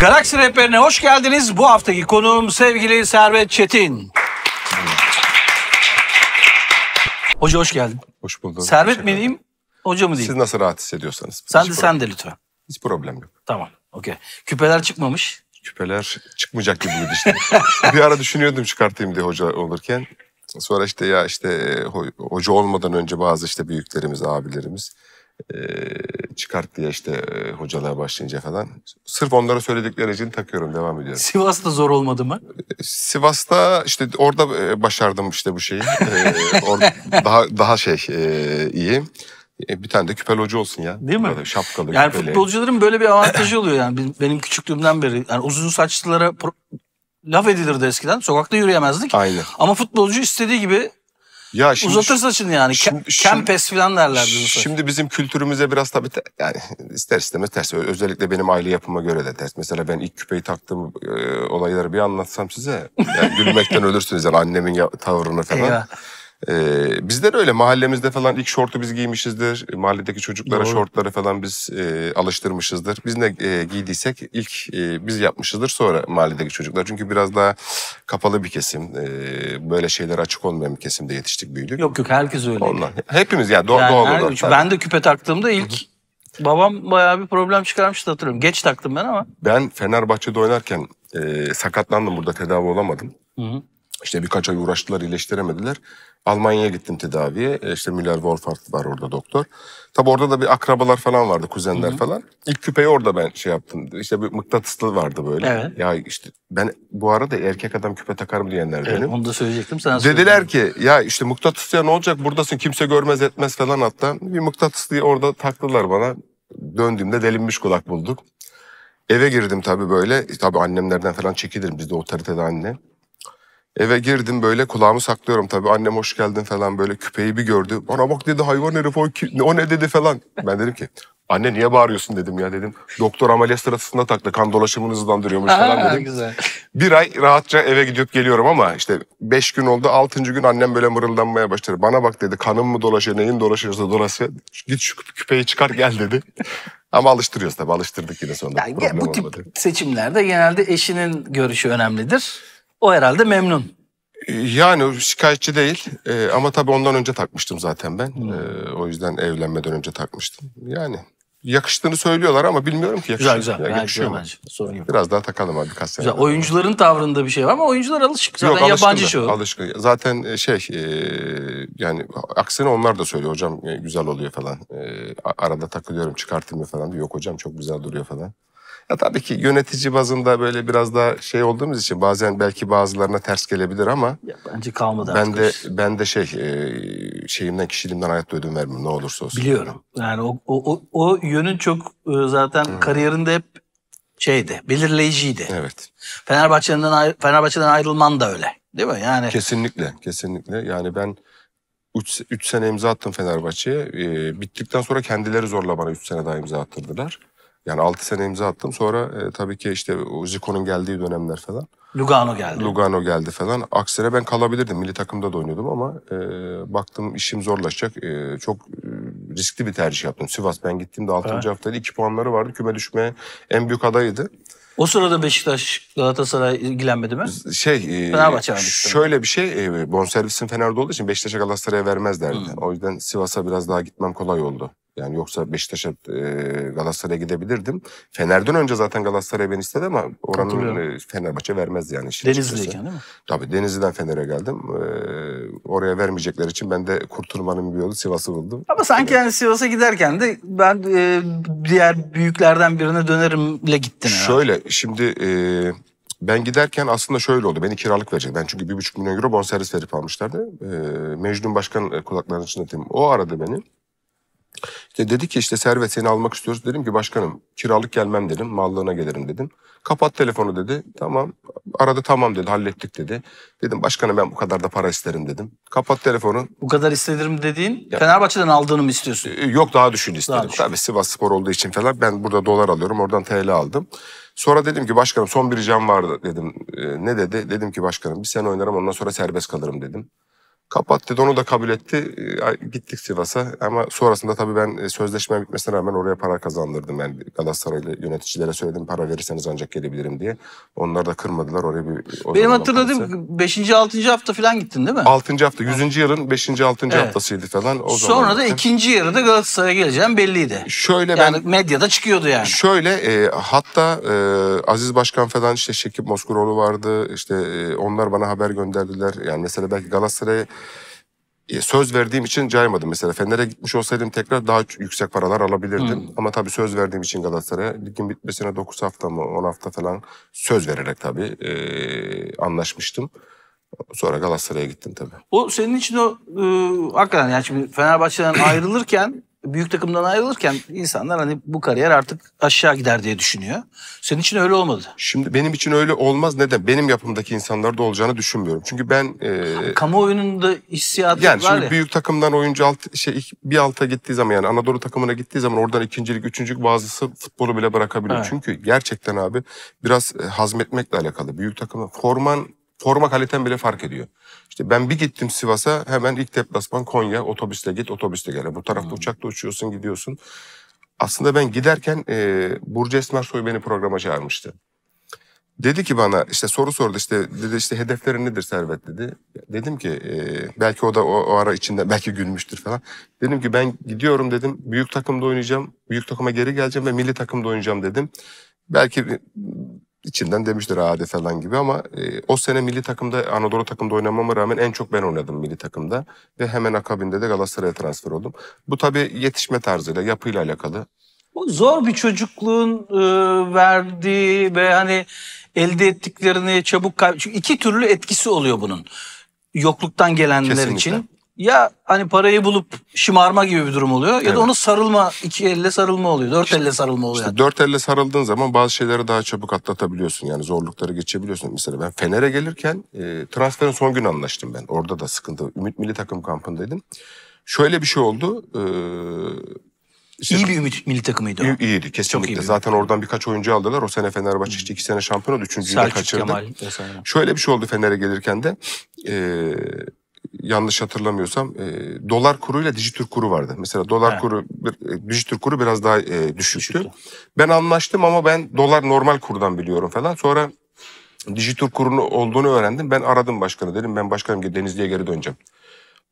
Galaxy Rehberi'ne hoş geldiniz. Bu haftaki konuğum sevgili Servet Çetin. Hoca hoş geldin. Hoş bulduk. Servet mi diyeyim, hoca mı diyeyim? Siz nasıl rahat hissediyorsanız. Sen de, sen de lütfen. Hiç problem yok. Tamam, okey. Küpeler çıkmamış. Küpeler çıkmayacak gibiydi işte. bir ara düşünüyordum çıkartayım diye hoca olurken. Sonra işte ya işte e, hoca olmadan önce bazı işte büyüklerimiz, abilerimiz e, çıkart diye işte e, başlayınca falan. Sırf onlara söyledikleri için takıyorum devam ediyorum. Sivas'ta zor olmadı mı? Sivas'ta işte orada başardım işte bu şeyi. daha daha şey e, iyi. bir tane de küpel hoca olsun ya. Değil mi? Böyle şapkalı yani küpeli. futbolcuların böyle bir avantajı oluyor yani benim küçüklüğümden beri. Yani uzun saçlılara laf edilirdi eskiden. Sokakta yürüyemezdik. Aynen. Ama futbolcu istediği gibi ya şimdi, Uzatır saçını yani. Şimdi, Kempes falan derler. Şimdi bizim kültürümüze biraz tabii te, yani ister istemez ters. Özellikle benim aile yapıma göre de ters. Mesela ben ilk küpeyi taktığım e, olayları bir anlatsam size. Yani gülmekten ölürsünüz yani annemin ya, tavrını falan. Eyvah. Ee, bizde de öyle mahallemizde falan ilk şortu biz giymişizdir. Mahalledeki çocuklara Doğru. şortları falan biz e, alıştırmışızdır. Biz ne e, giydiysek ilk e, biz yapmışızdır sonra mahalledeki çocuklar. Çünkü biraz daha kapalı bir kesim. E, böyle şeyler açık olmayan bir kesimde yetiştik büyüdük. Yok yok herkes öyle. Ondan. Hepimiz yani, doğal yani doğmadan. ben de küpe taktığımda ilk Babam bayağı bir problem çıkarmıştı hatırlıyorum. Geç taktım ben ama. Ben Fenerbahçe'de oynarken e, sakatlandım burada tedavi olamadım. Hı hı. İşte birkaç ay uğraştılar, iyileştiremediler. Almanya'ya gittim tedaviye. E, işte Müller Wolfart var orada doktor. Tabi orada da bir akrabalar falan vardı, kuzenler Hı-hı. falan. İlk küpeyi orada ben şey yaptım. İşte bir mıknatıslı vardı böyle. Evet. Ya işte ben bu arada erkek adam küpe takar takarım diyenlerdenim. Evet, onu da söyleyecektim sana Dediler ki ya işte mıknatıslıya ne olacak buradasın kimse görmez etmez falan hatta. Bir mıknatıslıyı orada taktılar bana. Döndüğümde delinmiş kulak bulduk. Eve girdim tabii böyle. E, tabii annemlerden falan çekilirim. Bizde otoritede anne. Eve girdim böyle kulağımı saklıyorum tabii. Annem hoş geldin falan böyle küpeyi bir gördü. Bana bak dedi hayvan herif o, ki, o ne dedi falan. Ben dedim ki anne niye bağırıyorsun dedim ya dedim. Doktor ameliyat sırasında taktı kan dolaşımını hızlandırıyormuş falan dedim. Güzel. Bir ay rahatça eve gidip geliyorum ama işte beş gün oldu. Altıncı gün annem böyle mırıldanmaya başladı. Bana bak dedi kanım mı dolaşıyor neyin dolaşıyorsa dolaşıyor. Git şu küpeyi çıkar gel dedi. Ama alıştırıyoruz tabii alıştırdık yine sonunda. Yani bu tip olmadı. seçimlerde genelde eşinin görüşü önemlidir. O herhalde memnun. Ee, yani şikayetçi değil ee, ama tabii ondan önce takmıştım zaten ben. Hmm. Ee, o yüzden evlenmeden önce takmıştım. Yani yakıştığını söylüyorlar ama bilmiyorum ki yakışıyor. Güzel güzel. Ya, yakışıyor mu? Bence. Sorun yok. Biraz daha takalım abi birkaç sene. Güzel. Oyuncuların tavrında bir şey var ama oyuncular alışık. Zaten yok, yabancı şu. Alışkın. Zaten e, şey e, yani aksine onlar da söylüyor hocam e, güzel oluyor falan. E, arada takılıyorum çıkartayım falan. Yok hocam çok güzel duruyor falan. Ya tabii ki yönetici bazında böyle biraz daha şey olduğumuz için bazen belki bazılarına ters gelebilir ama ya bence kalmadı ben artık. de ben de şey e, şeyimden kişiliğimden hayatta ödün vermem ne olursa olsun. Biliyorum. Yani o o o yönün çok e, zaten hmm. kariyerinde hep şeydi, belirleyiciydi. Evet. Fenerbahçe'den Fenerbahçe'den ayrılman da öyle. Değil mi? Yani Kesinlikle, kesinlikle. Yani ben 3, 3 sene imza attım Fenerbahçe'ye. Ee, bittikten sonra kendileri zorla bana 3 sene daha imza attırdılar. Yani 6 sene imza attım. Sonra e, tabii ki işte Zico'nun geldiği dönemler falan. Lugano geldi. Lugano geldi falan. Aksine ben kalabilirdim. Milli takımda da oynuyordum ama e, baktım işim zorlaşacak. E, çok e, riskli bir tercih yaptım. Sivas ben gittiğimde 6. Evet. haftaydı. 2 puanları vardı. Küme düşmeye en büyük adaydı. O sırada Beşiktaş Galatasaray ilgilenmedi mi? Şey, e, Fenerbahçe şöyle bir şey, e, bonservisin Fener'de olduğu için Beşiktaş'a Galatasaray'a vermezlerdi. Hmm. O yüzden Sivas'a biraz daha gitmem kolay oldu. Yani yoksa Beşiktaş'a e, Galatasaray'a gidebilirdim. Fener'den önce zaten Galatasaray beni istedi ama oranın e, Fenerbahçe vermez yani. Denizli'deyken değil mi? Tabii Denizli'den Fener'e geldim. E, oraya vermeyecekler için ben de kurtulmanın bir yolu Sivas'ı buldum. Ama sanki yani Sivas'a giderken de ben e, diğer büyüklerden birine dönerimle gittin herhalde. Şöyle şimdi... ben giderken aslında şöyle oldu. Beni kiralık verecek. Ben çünkü bir buçuk milyon euro bonservis verip almışlardı. Ee, Mecnun Başkan kulaklarının içinde dedim. O aradı beni. İşte dedi ki işte Servet seni almak istiyoruz. Dedim ki başkanım kiralık gelmem dedim. Mallığına gelirim dedim. Kapat telefonu dedi. Tamam. Arada tamam dedi hallettik dedi. Dedim başkanım ben bu kadar da para isterim dedim. Kapat telefonu. Bu kadar isterim dediğin ya. Fenerbahçe'den aldığını mı istiyorsun? Ee, yok daha düşün istedim. Daha Tabii Sivas Spor olduğu için falan ben burada dolar alıyorum. Oradan TL aldım. Sonra dedim ki başkanım son bir ricam vardı dedim. E, ne dedi? Dedim ki başkanım bir sene oynarım ondan sonra serbest kalırım dedim. Kapat dedi onu da kabul etti. Ee, gittik Sivas'a ama sonrasında tabii ben e, sözleşme bitmesine rağmen oraya para kazandırdım. Yani Galatasaraylı yöneticilere söyledim para verirseniz ancak gelebilirim diye. Onlar da kırmadılar oraya bir... Benim hatırladığım 5. 6. hafta falan gittin değil mi? 6. hafta. 100. yılın 5. 6. Evet. haftasıydı falan. O Sonra zaman da ikinci yarıda Galatasaray'a geleceğim belliydi. Şöyle yani ben... medyada çıkıyordu yani. Şöyle e, hatta e, Aziz Başkan falan işte Şekip Moskuroğlu vardı. İşte e, onlar bana haber gönderdiler. Yani mesela belki Galatasaray'a e, söz verdiğim için caymadım mesela. Fener'e gitmiş olsaydım tekrar daha yüksek paralar alabilirdim. Hmm. Ama tabii söz verdiğim için Galatasaray'a ligin bitmesine 9 hafta mı 10 hafta falan söz vererek tabii e, anlaşmıştım. Sonra Galatasaray'a gittim tabii. O senin için o e, hakikaten yani şimdi Fenerbahçe'den ayrılırken büyük takımdan ayrılırken insanlar hani bu kariyer artık aşağı gider diye düşünüyor. Senin için öyle olmadı. Şimdi benim için öyle olmaz. Neden? Benim yapımdaki insanlarda olacağını düşünmüyorum. Çünkü ben... E, Kamuoyunun da hissiyatı yani var şimdi büyük takımdan oyuncu alt, şey, bir alta gittiği zaman yani Anadolu takımına gittiği zaman oradan ikincilik, üçüncülük bazısı futbolu bile bırakabiliyor. Evet. Çünkü gerçekten abi biraz e, hazmetmekle alakalı. Büyük takımda forman, forma kaliten bile fark ediyor. İşte ben bir gittim Sivas'a hemen ilk deplasman Konya otobüsle git otobüsle gel. Bu tarafta hmm. uçakla uçuyorsun gidiyorsun. Aslında ben giderken e, Burcu Esmersoy beni programa çağırmıştı. Dedi ki bana işte soru sordu işte dedi işte hedeflerin nedir Servet dedi. Dedim ki e, belki o da o, o ara içinde belki gülmüştür falan. Dedim ki ben gidiyorum dedim büyük takımda oynayacağım. Büyük takıma geri geleceğim ve milli takımda oynayacağım dedim. Belki içinden demiştir hadi falan gibi ama e, o sene milli takımda Anadolu takımda oynamama rağmen en çok ben oynadım milli takımda ve hemen akabinde de Galatasaray'a transfer oldum. Bu tabii yetişme tarzıyla, yapıyla alakalı. Bu zor bir çocukluğun e, verdiği ve hani elde ettiklerini çabuk kaybediyor. Çünkü iki türlü etkisi oluyor bunun. Yokluktan gelenler Kesinlikle. için ya hani parayı bulup şımarma gibi bir durum oluyor ya evet. da onu sarılma iki elle sarılma oluyor dört işte, elle sarılma oluyor. İşte yani. dört elle sarıldığın zaman bazı şeyleri daha çabuk atlatabiliyorsun yani zorlukları geçebiliyorsun. Mesela ben Fener'e gelirken e, transferin son gün anlaştım ben orada da sıkıntı Ümit Milli Takım kampındaydım. Şöyle bir şey oldu. E, işte, iyi bir Ümit milli takımıydı o. İyiydi kesinlikle. Çok iyi Zaten bir oradan birkaç oyuncu aldılar. O sene Fenerbahçe hmm. işte iki sene şampiyon oldu. Üçüncüyü de kaçırdı. Kemal vesaire. Şöyle bir şey oldu Fener'e gelirken de. E, yanlış hatırlamıyorsam e, dolar kuruyla dijitürk kuru vardı. Mesela dolar He. kuru bir, e, dijitürk kuru biraz daha e, düşüktü. düşüktü. Ben anlaştım ama ben dolar normal kurdan biliyorum falan. Sonra dijitürk kurunu olduğunu öğrendim. Ben aradım başkanı dedim ben başkanım Denizli'ye geri döneceğim.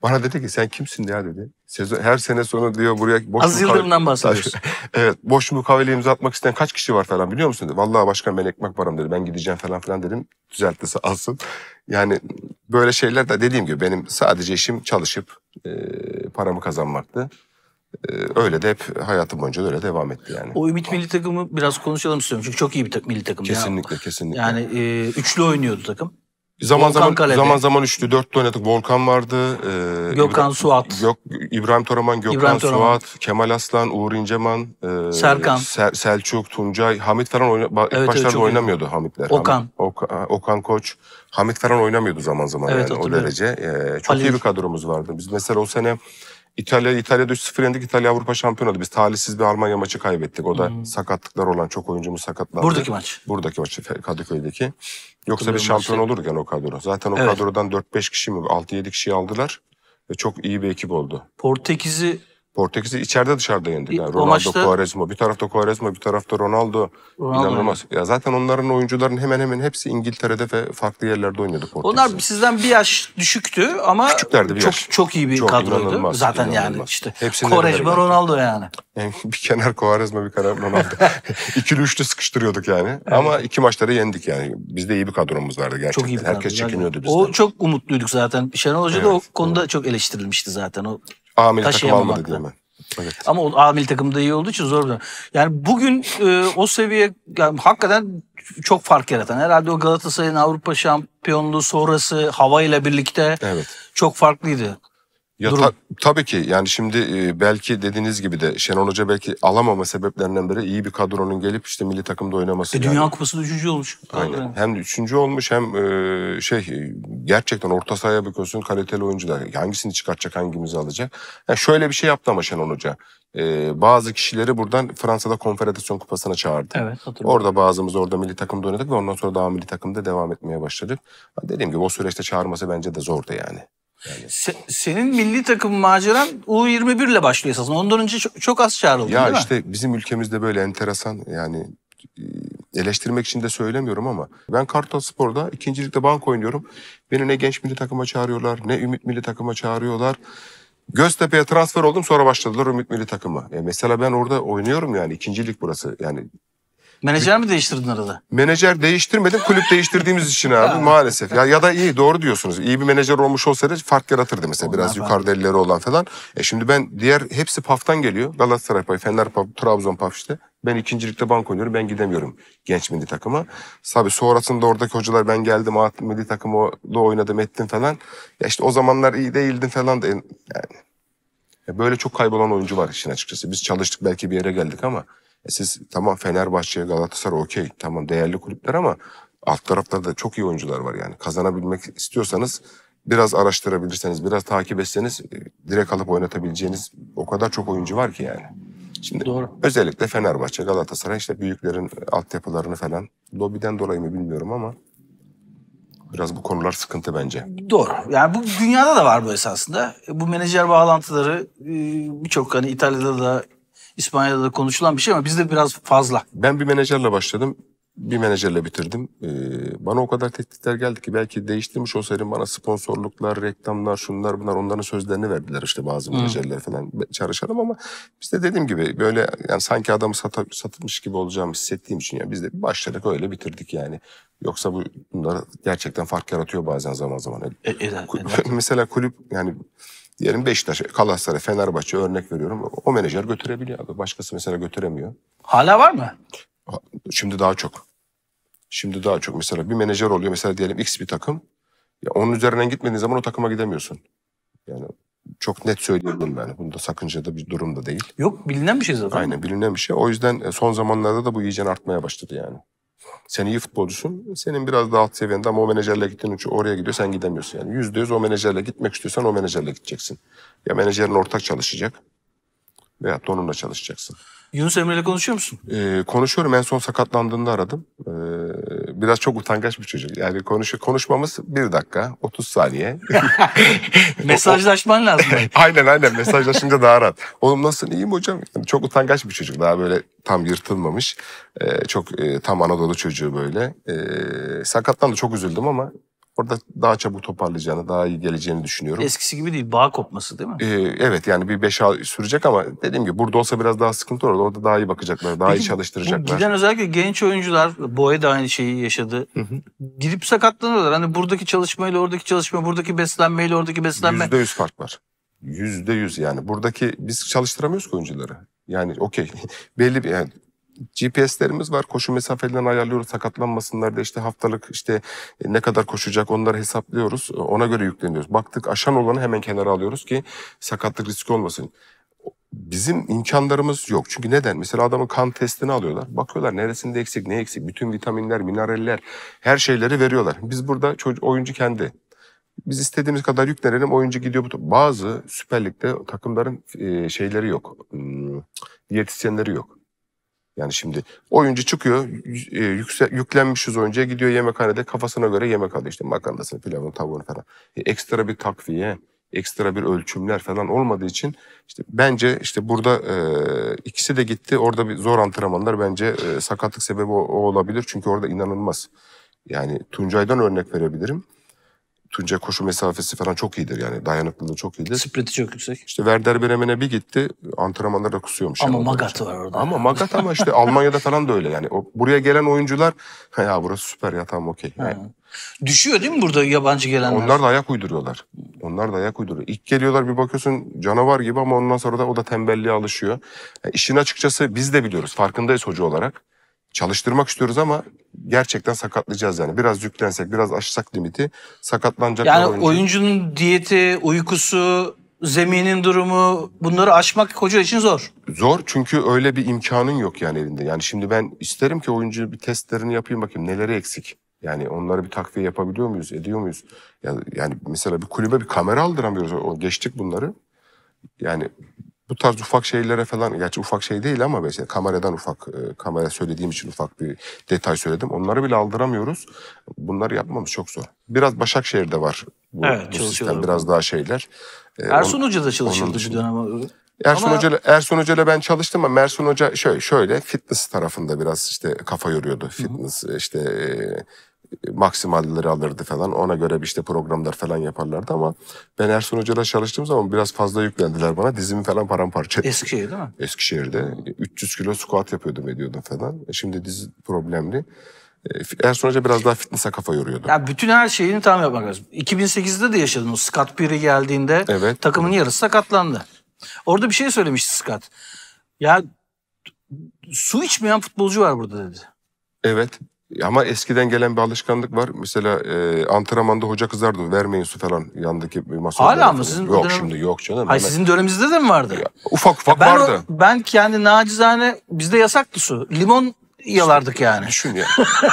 Bana dedi ki sen kimsin ya dedi. Sezon, her sene sonu diyor buraya boş Az Yıldırım'dan bahsediyorsun. evet boş mukavele imza atmak isteyen kaç kişi var falan biliyor musun? Dedi. Vallahi başkan ben ekmek param dedi. Ben gideceğim falan filan dedim. düzeltmesi alsın. Yani böyle şeyler de dediğim gibi benim sadece işim çalışıp e, paramı kazanmaktı e, öyle de hep hayatım boyunca da öyle devam etti yani. O Ümit milli takımı biraz konuşalım istiyorum. Çünkü çok iyi bir milli takım. Kesinlikle yani, kesinlikle. Yani e, üçlü oynuyordu takım. Zaman Volkan zaman Kalede. zaman zaman üçlü, dörtlü oynadık. Volkan vardı. E, Gökhan İbra- Suat. Gök, İbrahim Toraman, Gökhan İbrahim Toraman. Suat, Kemal Aslan, Uğur İnceman, e, Serkan. Ser, Selçuk, Tuncay, Hamit falan oyna, ba- evet, başlarda evet, oynamıyordu Hamitler. Okan. Hamit, Okan, Okan Koç. Hamit falan oynamıyordu zaman zaman evet, yani o derece. E, çok Ali. iyi bir kadromuz vardı. Biz mesela o sene İtalya İtalya'da 3-0 yendik. İtalya Avrupa şampiyonu oldu. Biz talihsiz bir Almanya maçı kaybettik. O da hmm. sakatlıklar olan çok oyuncumuz sakatlandı. Buradaki maç. Buradaki maç Kadıköy'deki. Yoksa bir şampiyon şey. olurken o kadro. Zaten o evet. kadrodan 4-5 kişi mi 6-7 kişi aldılar ve çok iyi bir ekip oldu. Portekiz'i Portekiz'i içeride dışarıda yendiler. Ronaldo, maçta... Quaresma. Bir tarafta Quaresma, bir tarafta Ronaldo. Ronaldo Ya zaten onların oyuncuların hemen hemen hepsi İngiltere'de ve farklı yerlerde oynadı Portekiz. Onlar sizden bir yaş düşüktü ama Küçüklerdi bir çok yaş. çok iyi bir çok kadroydu. Inanılmaz, zaten inanılmaz. yani işte Hepsini Quaresma, Ronaldo yani. bir kenar Quaresma, bir kenar Ronaldo. İkili üçlü sıkıştırıyorduk yani. Evet. Ama iki maçları yendik yani. Bizde iyi bir kadromuz vardı gerçekten. Çok iyi bir Herkes kadro, çekiniyordu bizden. O çok umutluyduk zaten. Şenol Hoca evet, da o konuda evet. çok eleştirilmişti zaten. O A milli takım almadı diye ben. Evet. Ama o A milli takımda iyi olduğu için zor bir Yani bugün e, o seviye yani hakikaten çok fark yaratan. Herhalde o Galatasaray'ın Avrupa şampiyonluğu sonrası havayla birlikte evet. çok farklıydı. Ya durum. ta, tabii ki yani şimdi e, belki dediğiniz gibi de Şenol Hoca belki alamama sebeplerinden biri iyi bir kadronun gelip işte milli takımda oynaması. E, yani. Dünya Kupası'nda üçüncü olmuş. Aynen. Yani. Hem üçüncü olmuş hem e, şey e, gerçekten orta sahaya bakıyorsun kaliteli oyuncular. Hangisini çıkartacak hangimizi alacak. Yani şöyle bir şey yaptı ama Şenol Hoca. E, bazı kişileri buradan Fransa'da Konfederasyon Kupası'na çağırdı. Evet hatırlıyorum. Orada bazımız orada milli takımda oynadık ve ondan sonra daha milli takımda devam etmeye başladık. Dediğim gibi o süreçte çağırması bence de zordu yani. Yani. Se, senin milli takım maceran U21 ile başlıyor esasında. Ondan önce çok, çok az çağrıldın ya değil işte mi? bizim ülkemizde böyle enteresan yani e, eleştirmek için de söylemiyorum ama ben Kartal Spor'da ikincilikte bank oynuyorum. Beni ne genç milli takıma çağırıyorlar ne Ümit milli takıma çağırıyorlar. Göztepe'ye transfer oldum sonra başladılar Ümit milli takıma. E mesela ben orada oynuyorum yani ikincilik burası. Yani Menajer mi değiştirdin arada? Menajer değiştirmedim. Kulüp değiştirdiğimiz için abi maalesef. Ya, ya da iyi doğru diyorsunuz. İyi bir menajer olmuş olsaydı fark yaratırdı mesela. Onlar biraz yukarıda elleri olan falan. E şimdi ben diğer hepsi PAF'tan geliyor. Galatasaray PAF, Fener PAF, Trabzon PAF işte. Ben ikincilikte bank oynuyorum. Ben gidemiyorum genç milli takıma. tabi sonrasında oradaki hocalar ben geldim at, takımı takımda oynadım ettim falan. Ya işte o zamanlar iyi değildin falan da e, yani. Ya e, böyle çok kaybolan oyuncu var işin açıkçası. Biz çalıştık belki bir yere geldik ama e siz tamam Fenerbahçe, Galatasaray okey tamam değerli kulüpler ama alt tarafta da çok iyi oyuncular var yani. Kazanabilmek istiyorsanız biraz araştırabilirseniz, biraz takip etseniz e, direkt alıp oynatabileceğiniz o kadar çok oyuncu var ki yani. Şimdi Doğru. özellikle Fenerbahçe, Galatasaray işte büyüklerin altyapılarını falan lobiden dolayı mı bilmiyorum ama biraz bu konular sıkıntı bence. Doğru. Yani bu dünyada da var bu esasında. E, bu menajer bağlantıları e, birçok hani İtalya'da da İspanya'da da konuşulan bir şey ama bizde biraz fazla. Ben bir menajerle başladım. Bir menajerle bitirdim. Ee, bana o kadar teklifler geldi ki belki değiştirmiş olsaydım bana sponsorluklar, reklamlar, şunlar bunlar onların sözlerini verdiler işte bazı hmm. menajerler falan çalışalım ama biz de dediğim gibi böyle yani sanki adamı sata, satılmış gibi olacağımı hissettiğim için yani biz de başladık öyle bitirdik yani. Yoksa bu bunlar gerçekten fark yaratıyor bazen zaman zaman. E, e, e, mesela kulüp yani Diyelim Beşiktaş, Galatasaray, Fenerbahçe örnek veriyorum. O menajer götürebiliyor abi. Başkası mesela götüremiyor. Hala var mı? Şimdi daha çok. Şimdi daha çok. Mesela bir menajer oluyor. Mesela diyelim X bir takım. Ya onun üzerinden gitmediğin zaman o takıma gidemiyorsun. Yani çok net söyleyebilirim yani. da sakınca da bir durum da değil. Yok bilinen bir şey zaten. Aynen bilinen bir şey. O yüzden e, son zamanlarda da bu iyice artmaya başladı yani. Sen iyi futbolcusun. Senin biraz daha alt seviyende ama o menajerle gittiğin için oraya gidiyor. Sen gidemiyorsun yani. Yüzde yüz o menajerle gitmek istiyorsan o menajerle gideceksin. Ya menajerin ortak çalışacak veya onunla çalışacaksın. Yunus Emre ile konuşuyor musun? Ee, konuşuyorum. En son sakatlandığında aradım. Ee, biraz çok utangaç bir çocuk. Yani konuş konuşmamız bir dakika, 30 saniye. Mesajlaşman lazım. aynen aynen. Mesajlaşınca daha rahat. Oğlum nasılsın? İyiyim hocam. Yani çok utangaç bir çocuk. Daha böyle tam yırtılmamış. Ee, çok e, tam Anadolu çocuğu böyle. Ee, sakatlandı. Çok üzüldüm ama Orada daha çabuk toparlayacağını, daha iyi geleceğini düşünüyorum. Eskisi gibi değil, bağ kopması değil mi? Ee, evet yani bir 5 ay sürecek ama dediğim gibi burada olsa biraz daha sıkıntı olur. Orada daha iyi bakacaklar, daha Peki, iyi çalıştıracaklar. Giden özellikle genç oyuncular, Boye da aynı şeyi yaşadı. Hı hı. Girip sakatlanıyorlar. Hani buradaki çalışmayla oradaki çalışma, buradaki beslenmeyle oradaki beslenme. Yüzde yüz fark var. Yüzde yüz yani. Buradaki biz çalıştıramıyoruz ki oyuncuları. Yani okey belli bir yani GPS'lerimiz var. Koşu mesafelerini ayarlıyoruz. Sakatlanmasınlar da işte haftalık işte e, ne kadar koşacak onları hesaplıyoruz. E, ona göre yükleniyoruz. Baktık aşan olanı hemen kenara alıyoruz ki sakatlık riski olmasın. Bizim imkanlarımız yok. Çünkü neden? Mesela adamın kan testini alıyorlar. Bakıyorlar neresinde eksik, ne eksik. Bütün vitaminler, mineraller, her şeyleri veriyorlar. Biz burada çocuk, oyuncu kendi biz istediğimiz kadar yüklenelim oyuncu gidiyor. Bazı Süper Lig'de takımların e, şeyleri yok. Hmm, diyetisyenleri yok. Yani şimdi oyuncu çıkıyor, e, yükse, yüklenmiş oyuncuya gidiyor yemekhanede kafasına göre yemek alıyor. işte makarnasını, pilavını, tavuğunu falan. E, ekstra bir takviye, ekstra bir ölçümler falan olmadığı için işte bence işte burada e, ikisi de gitti. Orada bir zor antrenmanlar bence e, sakatlık sebebi o, o olabilir. Çünkü orada inanılmaz. Yani Tuncay'dan örnek verebilirim. Tunca koşu mesafesi falan çok iyidir yani. Dayanıklılığı çok iyidir. Sprinti çok yüksek. İşte Werder Bremen'e bir gitti. Antrenmanlarda kusuyormuş. Ama yani Magat var orada. Ama Magat ama işte Almanya'da falan da öyle yani. O, buraya gelen oyuncular ya burası süper ya tamam okey. Yani. Düşüyor değil mi burada yabancı gelenler? Onlar da ayak uyduruyorlar. Onlar da ayak uyduruyor. İlk geliyorlar bir bakıyorsun canavar gibi ama ondan sonra da o da tembelliğe alışıyor. Yani e, işin açıkçası biz de biliyoruz. Farkındayız hoca olarak çalıştırmak istiyoruz ama gerçekten sakatlayacağız yani. Biraz yüklensek, biraz aşsak limiti sakatlanacak yani oyuncu. Yani oyuncunun diyeti, uykusu, zeminin durumu bunları aşmak hoca için zor. Zor çünkü öyle bir imkanın yok yani elinde. Yani şimdi ben isterim ki oyuncu bir testlerini yapayım bakayım neleri eksik. Yani onları bir takviye yapabiliyor muyuz, ediyor muyuz? Yani, yani mesela bir kulübe bir kamera aldıramıyoruz. O, geçtik bunları. Yani bu tarz ufak şeylere falan, gerçi ufak şey değil ama mesela kameradan ufak, e, kamera söylediğim için ufak bir detay söyledim. Onları bile aldıramıyoruz. Bunları yapmamız çok zor. Biraz Başakşehir'de var bu, evet, bu sistem, biraz daha şeyler. E, Ersun on, Hoca'da çalışıldı bir dönem. Ersun ama... Hoca Ersun Hoca'yla ben çalıştım ama Ersun Hoca şöyle şöyle fitness tarafında biraz işte kafa yoruyordu. Fitness Hı-hı. işte e, maksimalleri alırdı falan. Ona göre işte programlar falan yaparlardı ama ben Ersun Hoca'da çalıştığım zaman biraz fazla yüklendiler bana. Dizimi falan paramparça etti. Eskişehir değil mi? Eskişehir'de. 300 kilo squat yapıyordum ediyordum falan. E, şimdi diz problemli. E, Ersun Hoca biraz daha fitness'e kafa yoruyordu. Ya bütün her şeyini tam yapmak lazım. 2008'de de yaşadın o Scott Piri geldiğinde evet. takımın evet. yarısı sakatlandı. Orada bir şey söylemişti Scott. Ya su içmeyen futbolcu var burada dedi. Evet. Ama eskiden gelen bir alışkanlık var. Mesela e, antrenmanda hoca kızardı. Vermeyin su falan yandaki masa. Hala mı? Sizin yok dönem... şimdi yok canım. Hayır, sizin döneminizde de mi vardı? Ya, ufak ufak ya ben vardı. O, ben kendi nacizane bizde yasaktı su. Limon yalardık yani. Düşün yani.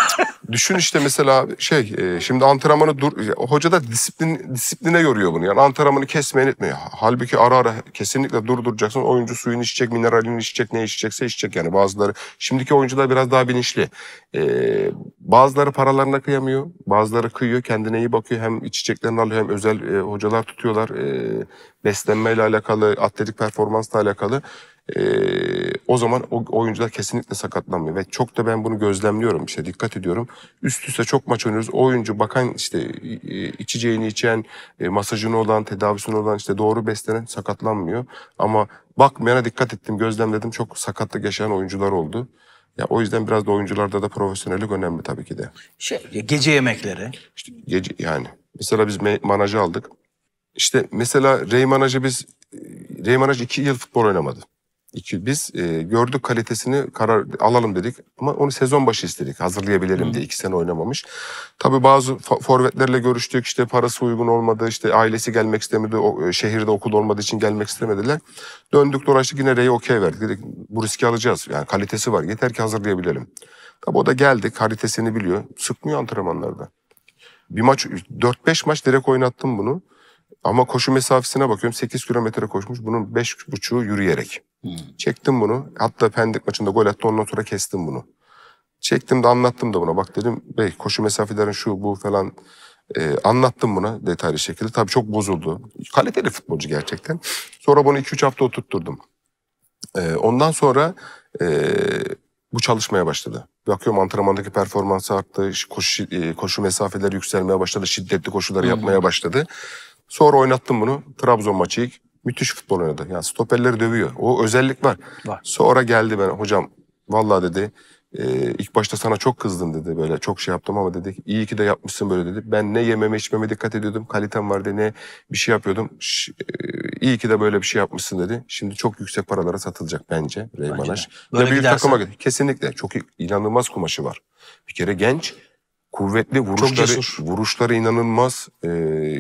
Düşün işte mesela şey e, şimdi antrenmanı dur hoca da disiplin disipline yoruyor bunu. Yani antrenmanı kesmeyen etmiyor. Halbuki ara ara kesinlikle durduracaksın. Oyuncu suyunu içecek, mineralini içecek, ne içecekse içecek yani bazıları. Şimdiki oyuncular biraz daha bilinçli. Ee, bazıları paralarına kıyamıyor. Bazıları kıyıyor. Kendine iyi bakıyor. Hem içeceklerini alıyor hem özel e, hocalar tutuyorlar. E, beslenmeyle alakalı, atletik performansla alakalı e, o zaman o oyuncular kesinlikle sakatlanmıyor. Ve çok da ben bunu gözlemliyorum işte dikkat ediyorum. Üst üste çok maç oynuyoruz. O oyuncu bakan işte e, içeceğini içen, e, masajını olan, tedavisini olan işte doğru beslenen sakatlanmıyor. Ama bakmayana dikkat ettim, gözlemledim. Çok sakatlık yaşayan oyuncular oldu. Ya o yüzden biraz da oyuncularda da profesyonellik önemli tabii ki de. Şey, gece yemekleri. İşte gece yani. Mesela biz manajı aldık. İşte mesela Rey Manaj'ı biz e, Rey Manaj iki yıl futbol oynamadı. 2. Biz e, gördük kalitesini karar alalım dedik ama onu sezon başı istedik. Hazırlayabilirim Hı. diye iki sene oynamamış. Tabii bazı forvetlerle görüştük. işte parası uygun olmadı. işte ailesi gelmek istemedi. O, e, şehirde okul olmadığı için gelmek istemediler. Döndük dolaştık yine rey okey verdik. Dedik bu riski alacağız. Yani kalitesi var. Yeter ki hazırlayabilirim. Tabii o da geldi. Kalitesini biliyor. Sıkmıyor antrenmanlarda. Bir maç 4-5 maç direkt oynattım bunu. Ama koşu mesafesine bakıyorum 8 kilometre koşmuş. Bunun 5,5'u yürüyerek. Hmm. Çektim bunu. Hatta Pendik maçında gol attı. Ondan sonra kestim bunu. Çektim de anlattım da buna. Bak dedim bey koşu mesafelerin şu bu falan. E, anlattım buna detaylı şekilde. Tabii çok bozuldu. Kaliteli futbolcu gerçekten. Sonra bunu 2-3 hafta oturtturdum. E, ondan sonra e, bu çalışmaya başladı. Bakıyorum antrenmandaki performans arttı. Koşu, e, koşu mesafeleri yükselmeye başladı. Şiddetli koşuları yapmaya başladı. Sonra oynattım bunu. Trabzon maçı ilk. Müthiş futbol oynadı. Yani stoperleri dövüyor. O özellik var. var. Sonra geldi ben hocam vallahi dedi e, ilk başta sana çok kızdım dedi böyle çok şey yaptım ama dedi iyi ki de yapmışsın böyle dedi. Ben ne yememe içmeme dikkat ediyordum kalitem vardı ne bir şey yapıyordum. Ş- e, iyi ki de böyle bir şey yapmışsın dedi. Şimdi çok yüksek paralara satılacak bence Reymanaj. Bence de. Böyle bir gidersen... takıma kesinlikle çok inanılmaz kumaşı var. Bir kere genç kuvvetli vuruşları vuruşları inanılmaz. Ee,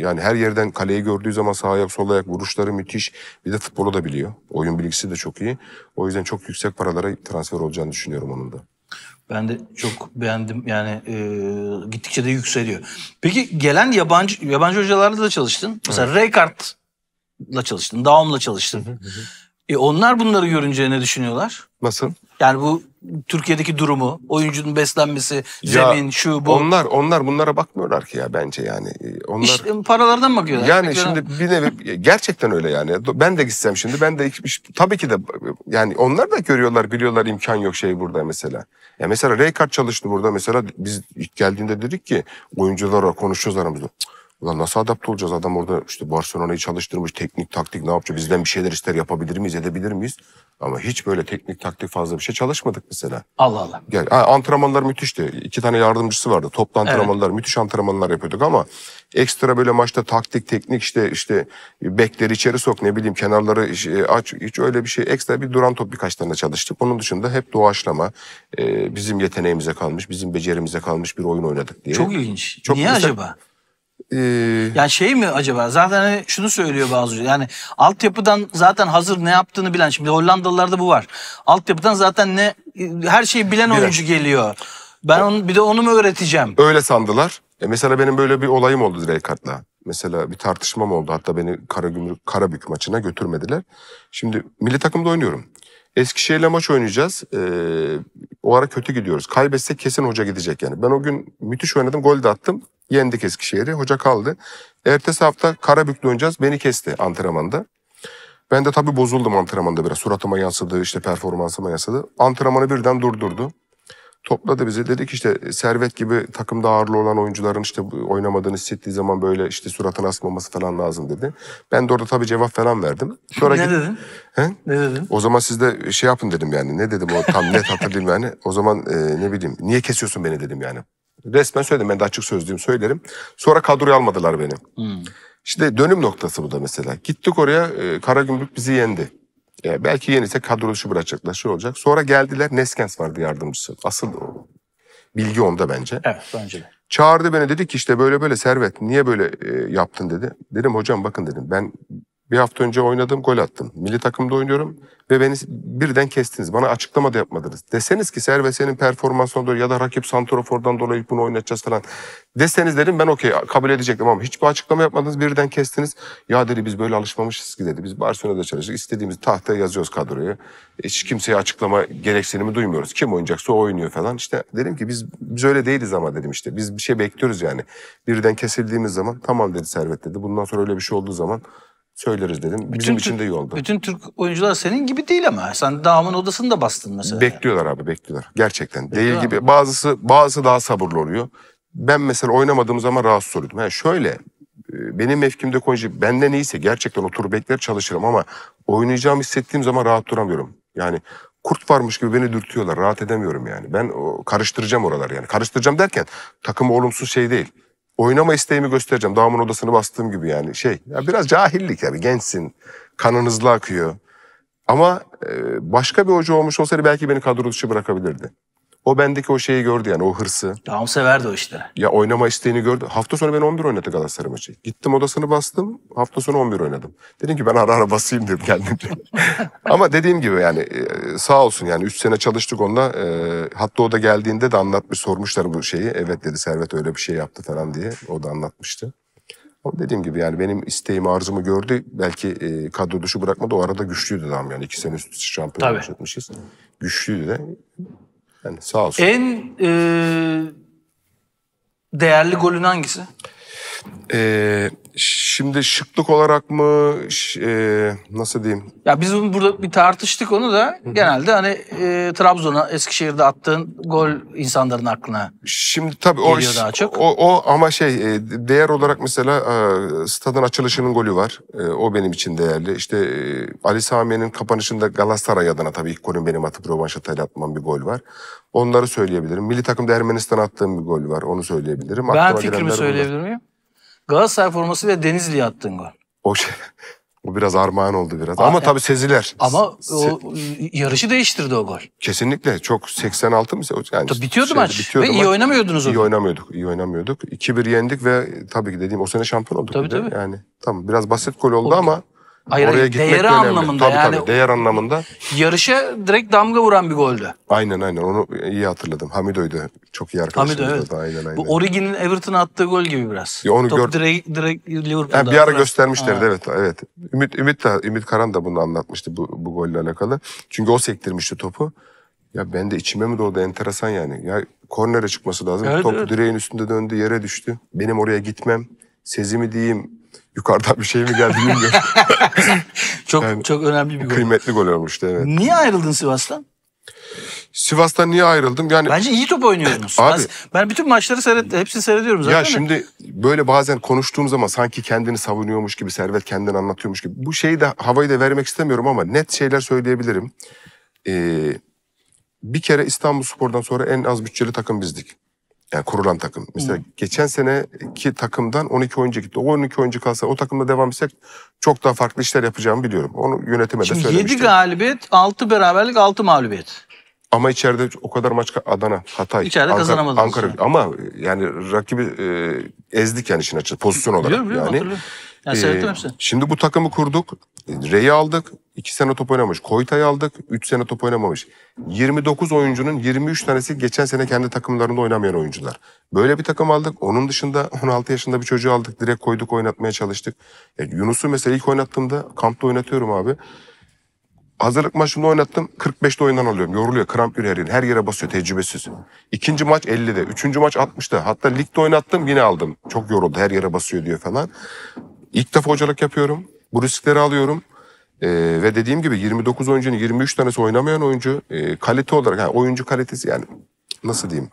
yani her yerden kaleyi gördüğü zaman sağ ayak sol ayak vuruşları müthiş. Bir de futbolu da biliyor. Oyun bilgisi de çok iyi. O yüzden çok yüksek paralara transfer olacağını düşünüyorum onun da. Ben de çok beğendim yani e, gittikçe de yükseliyor. Peki gelen yabancı yabancı hocalarla da çalıştın. Mesela evet. Raykart'la çalıştın, Daum'la çalıştın. E onlar bunları görünce ne düşünüyorlar? Nasıl? Yani bu Türkiye'deki durumu, oyuncunun beslenmesi, ya, zemin, şu bu. Onlar onlar bunlara bakmıyorlar ki ya bence yani. Ee, onlar işte paralardan bakıyorlar. Yani Peki şimdi bir nevi gerçekten öyle yani. Ben de gitsem şimdi ben de tabii ki de yani onlar da görüyorlar, biliyorlar imkan yok şey burada mesela. Ya mesela Raykart çalıştı burada mesela biz ilk geldiğinde dedik ki oyuncularla konuşuyoruz aramızda. Cık, Ulan nasıl adapte olacağız? Adam orada işte Barcelona'yı çalıştırmış, teknik, taktik ne yapacak? Bizden bir şeyler ister, yapabilir miyiz, edebilir miyiz? Ama hiç böyle teknik, taktik fazla bir şey çalışmadık mesela. Allah Allah. Yani, antrenmanlar müthişti. İki tane yardımcısı vardı. Toplu antrenmanlar, evet. müthiş antrenmanlar yapıyorduk ama ekstra böyle maçta taktik, teknik işte işte bekleri içeri sok, ne bileyim kenarları e, aç, hiç öyle bir şey. Ekstra bir duran top birkaç tane çalıştık. Onun dışında hep doğaçlama, e, bizim yeteneğimize kalmış, bizim becerimize kalmış bir oyun oynadık diye. Çok ilginç. Çok Niye mesela, acaba? Ee... Yani şey mi acaba? Zaten hani şunu söylüyor bazı yani altyapıdan zaten hazır ne yaptığını bilen şimdi Hollandalılarda bu var. Altyapıdan zaten ne her şeyi bilen Bilen. oyuncu geliyor. Ben onu, bir de onu mu öğreteceğim? Öyle sandılar. E mesela benim böyle bir olayım oldu Reykart'la. Mesela bir tartışmam oldu. Hatta beni Karagümrük, Karabük maçına götürmediler. Şimdi milli takımda oynuyorum. Eskişehir'le maç oynayacağız. Ee, o ara kötü gidiyoruz. Kaybetsek kesin hoca gidecek yani. Ben o gün müthiş oynadım. Gol de attım. Yendik Eskişehir'i. Hoca kaldı. Ertesi hafta Karabük'te döneceğiz. Beni kesti antrenmanda. Ben de tabii bozuldum antrenmanda biraz. Suratıma yansıdı, işte performansıma yansıdı. Antrenmanı birden durdurdu. Topladı bizi. Dedik işte Servet gibi takımda ağırlı olan oyuncuların işte oynamadığını hissettiği zaman böyle işte suratını asmaması falan lazım dedi. Ben de orada tabii cevap falan verdim. Sonra ne git... dedin? He? Ne dedin? O zaman siz de şey yapın dedim yani. Ne dedim o tam net hatırlayayım yani. O zaman e, ne bileyim niye kesiyorsun beni dedim yani. Resmen söyledim ben de açık sözlüyüm söylerim. Sonra kadroya almadılar beni. Hmm. İşte dönüm noktası bu da mesela. Gittik oraya e, Karagümrük bizi yendi. E, belki yenilse kadro bırakacaklar şey olacak. Sonra geldiler Neskens vardı yardımcısı. Asıl bilgi onda bence. Evet bence de. Çağırdı beni dedi ki işte böyle böyle Servet niye böyle e, yaptın dedi. Dedim hocam bakın dedim ben bir hafta önce oynadım, gol attım. Milli takımda oynuyorum ve beni birden kestiniz. Bana açıklama da yapmadınız. Deseniz ki Serve senin performansına dolayı ya da rakip Santrofor'dan dolayı bunu oynatacağız falan. Deseniz dedim ben okey kabul edecektim ama hiçbir açıklama yapmadınız. Birden kestiniz. Ya dedi biz böyle alışmamışız ki dedi. Biz Barcelona'da çalıştık. İstediğimiz tahtaya yazıyoruz kadroyu. Hiç kimseye açıklama gereksinimi duymuyoruz. Kim oynayacaksa o oynuyor falan. İşte dedim ki biz, biz öyle değiliz ama dedim işte. Biz bir şey bekliyoruz yani. Birden kesildiğimiz zaman tamam dedi Servet dedi. Bundan sonra öyle bir şey olduğu zaman söyleriz dedim. Bizim bütün için Türk, de iyi oldu. Bütün Türk oyuncular senin gibi değil ama. Sen damın odasını da bastın mesela. Bekliyorlar abi bekliyorlar. Gerçekten. Bekliyorlar değil gibi. Bazısı bazısı daha sabırlı oluyor. Ben mesela oynamadığım zaman rahatsız oluyordum. Yani şöyle e, benim mevkimde konuşup benden iyiyse gerçekten oturup bekler çalışırım ama oynayacağım hissettiğim zaman rahat duramıyorum. Yani kurt varmış gibi beni dürtüyorlar. Rahat edemiyorum yani. Ben o, karıştıracağım oralar yani. Karıştıracağım derken takım olumsuz şey değil oynama isteğimi göstereceğim. Damın odasını bastığım gibi yani şey. Ya biraz cahillik yani gençsin. Kanınızla akıyor. Ama e, başka bir hoca olmuş olsaydı belki beni kadro dışı bırakabilirdi. O bendeki o şeyi gördü yani o hırsı. Tamam severdi o işleri. Ya oynama isteğini gördü. Hafta sonu ben 11 oynadı Galatasaray maçı. Gittim odasını bastım. Hafta sonu 11 oynadım. Dedim ki ben ara ara basayım dedim kendimce. Ama dediğim gibi yani e, sağ olsun yani 3 sene çalıştık onunla. E, hatta o da geldiğinde de anlatmış sormuşlar bu şeyi. Evet dedi Servet öyle bir şey yaptı falan diye. O da anlatmıştı. Ama dediğim gibi yani benim isteğimi, arzumu gördü. Belki e, kadro dışı bırakmadı. O arada güçlüydü adam yani. iki sene üst üste şampiyon etmişiz. Güçlüydü de. Yani sağ olsun. En e, değerli golün hangisi? Ee, şimdi şıklık olarak mı e, nasıl diyeyim? Ya biz burada bir tartıştık onu da Hı-hı. genelde hani e, Trabzon'a Eskişehir'de attığın gol insanların aklına. Şimdi tabii o, daha çok. o o ama şey e, değer olarak mesela e, stadın açılışının golü var. E, o benim için değerli. İşte e, Ali Sami'nin kapanışında Galatasaray adına tabii ilk golüm benim atıp rövanşatayla atmam bir gol var. Onları söyleyebilirim. Milli takımda Ermenistan attığım bir gol var. Onu söyleyebilirim. Ben Aklıma fikrimi söyleyebilir miyim? Galatasaray forması ve Denizli'ye attığın gol. O şey, o biraz armağan oldu biraz. Aa, ama e, tabii seziler. Ama o, yarışı değiştirdi o gol. Kesinlikle çok 86 mı? Yani tabii bitiyordu şeydi, maç bitiyordu ve maç. iyi oynamıyordunuz o İyi oynamıyorduk, iyi oynamıyorduk. 2-1 yendik ve tabii ki dediğim o sene şampiyon olduk. Tabii tabii. Yani tamam biraz basit gol oldu o, ama Hayır, Oraya gitmek değeri de önemli. anlamında tabii, yani. Tabii, değer anlamında. Yarışa direkt damga vuran bir goldü. Aynen aynen onu iyi hatırladım. Hamido'ydu çok iyi arkadaşımız Hamidoy evet. da aynen aynen. Bu Origi'nin Everton'a attığı gol gibi biraz. Ya onu Top gör... direkt, direkt Liverpool'da. Yani bir ara biraz... göstermişlerdi ha. evet evet. Ümit Ümit de Ümit Karan da bunu anlatmıştı bu, bu golle alakalı. Çünkü o sektirmişti topu. Ya ben de içime mi doğdu enteresan yani. Ya kornere çıkması lazım. Evet, Top evet. direğin üstünde döndü yere düştü. Benim oraya gitmem, sezimi diyeyim, yukarıdan bir şey mi geldi bilmiyorum. çok yani, çok önemli bir gol. Kıymetli gol olmuştu evet. Niye ayrıldın Sivas'tan? Sivas'tan niye ayrıldım? Yani Bence iyi top oynuyorsunuz. Abi, ben, ben bütün maçları seyret hepsini seyrediyorum zaten. Ya şimdi de. böyle bazen konuştuğum zaman sanki kendini savunuyormuş gibi, Servet kendini anlatıyormuş gibi. Bu şeyi de havayı da vermek istemiyorum ama net şeyler söyleyebilirim. Ee, bir kere İstanbul Spor'dan sonra en az bütçeli takım bizdik. Yani kurulan takım. Mesela hmm. geçen seneki takımdan 12 oyuncu gitti. O 12 oyuncu kalsa o takımda devam etsek çok daha farklı işler yapacağımı biliyorum. Onu yönetime Şimdi de söylemiştim. 7 galibiyet, 6 beraberlik, 6 mağlubiyet. Ama içeride o kadar maç Adana, Hatay, İçeride Ankara, Ankara ama yani rakibi e, ezdik yani işin açığı pozisyon olarak biliyorum, biliyorum, yani. Hatırlıyorum. Yani seyrettim ee, hepsini. Şimdi bu takımı kurduk. Rey'i aldık. 2 sene top oynamamış. Koyta'yı aldık. 3 sene top oynamamış. 29 oyuncunun 23 tanesi geçen sene kendi takımlarında oynamayan oyuncular. Böyle bir takım aldık. Onun dışında 16 yaşında bir çocuğu aldık. Direkt koyduk oynatmaya çalıştık. E, Yunus'u mesela ilk oynattığımda kampta oynatıyorum abi. Hazırlık maçında oynattım. 45'te oyundan alıyorum. Yoruluyor. Kramp giriyor her yere. Her yere basıyor. Tecrübesiz. İkinci maç 50'de. Üçüncü maç 60'da. Hatta ligde oynattım yine aldım. Çok yoruldu. Her yere basıyor diyor falan. İlk defa hocalık yapıyorum. Bu riskleri alıyorum. Ee, ve dediğim gibi 29 oyuncunun 23 tanesi oynamayan oyuncu e, kalite olarak yani oyuncu kalitesi yani nasıl diyeyim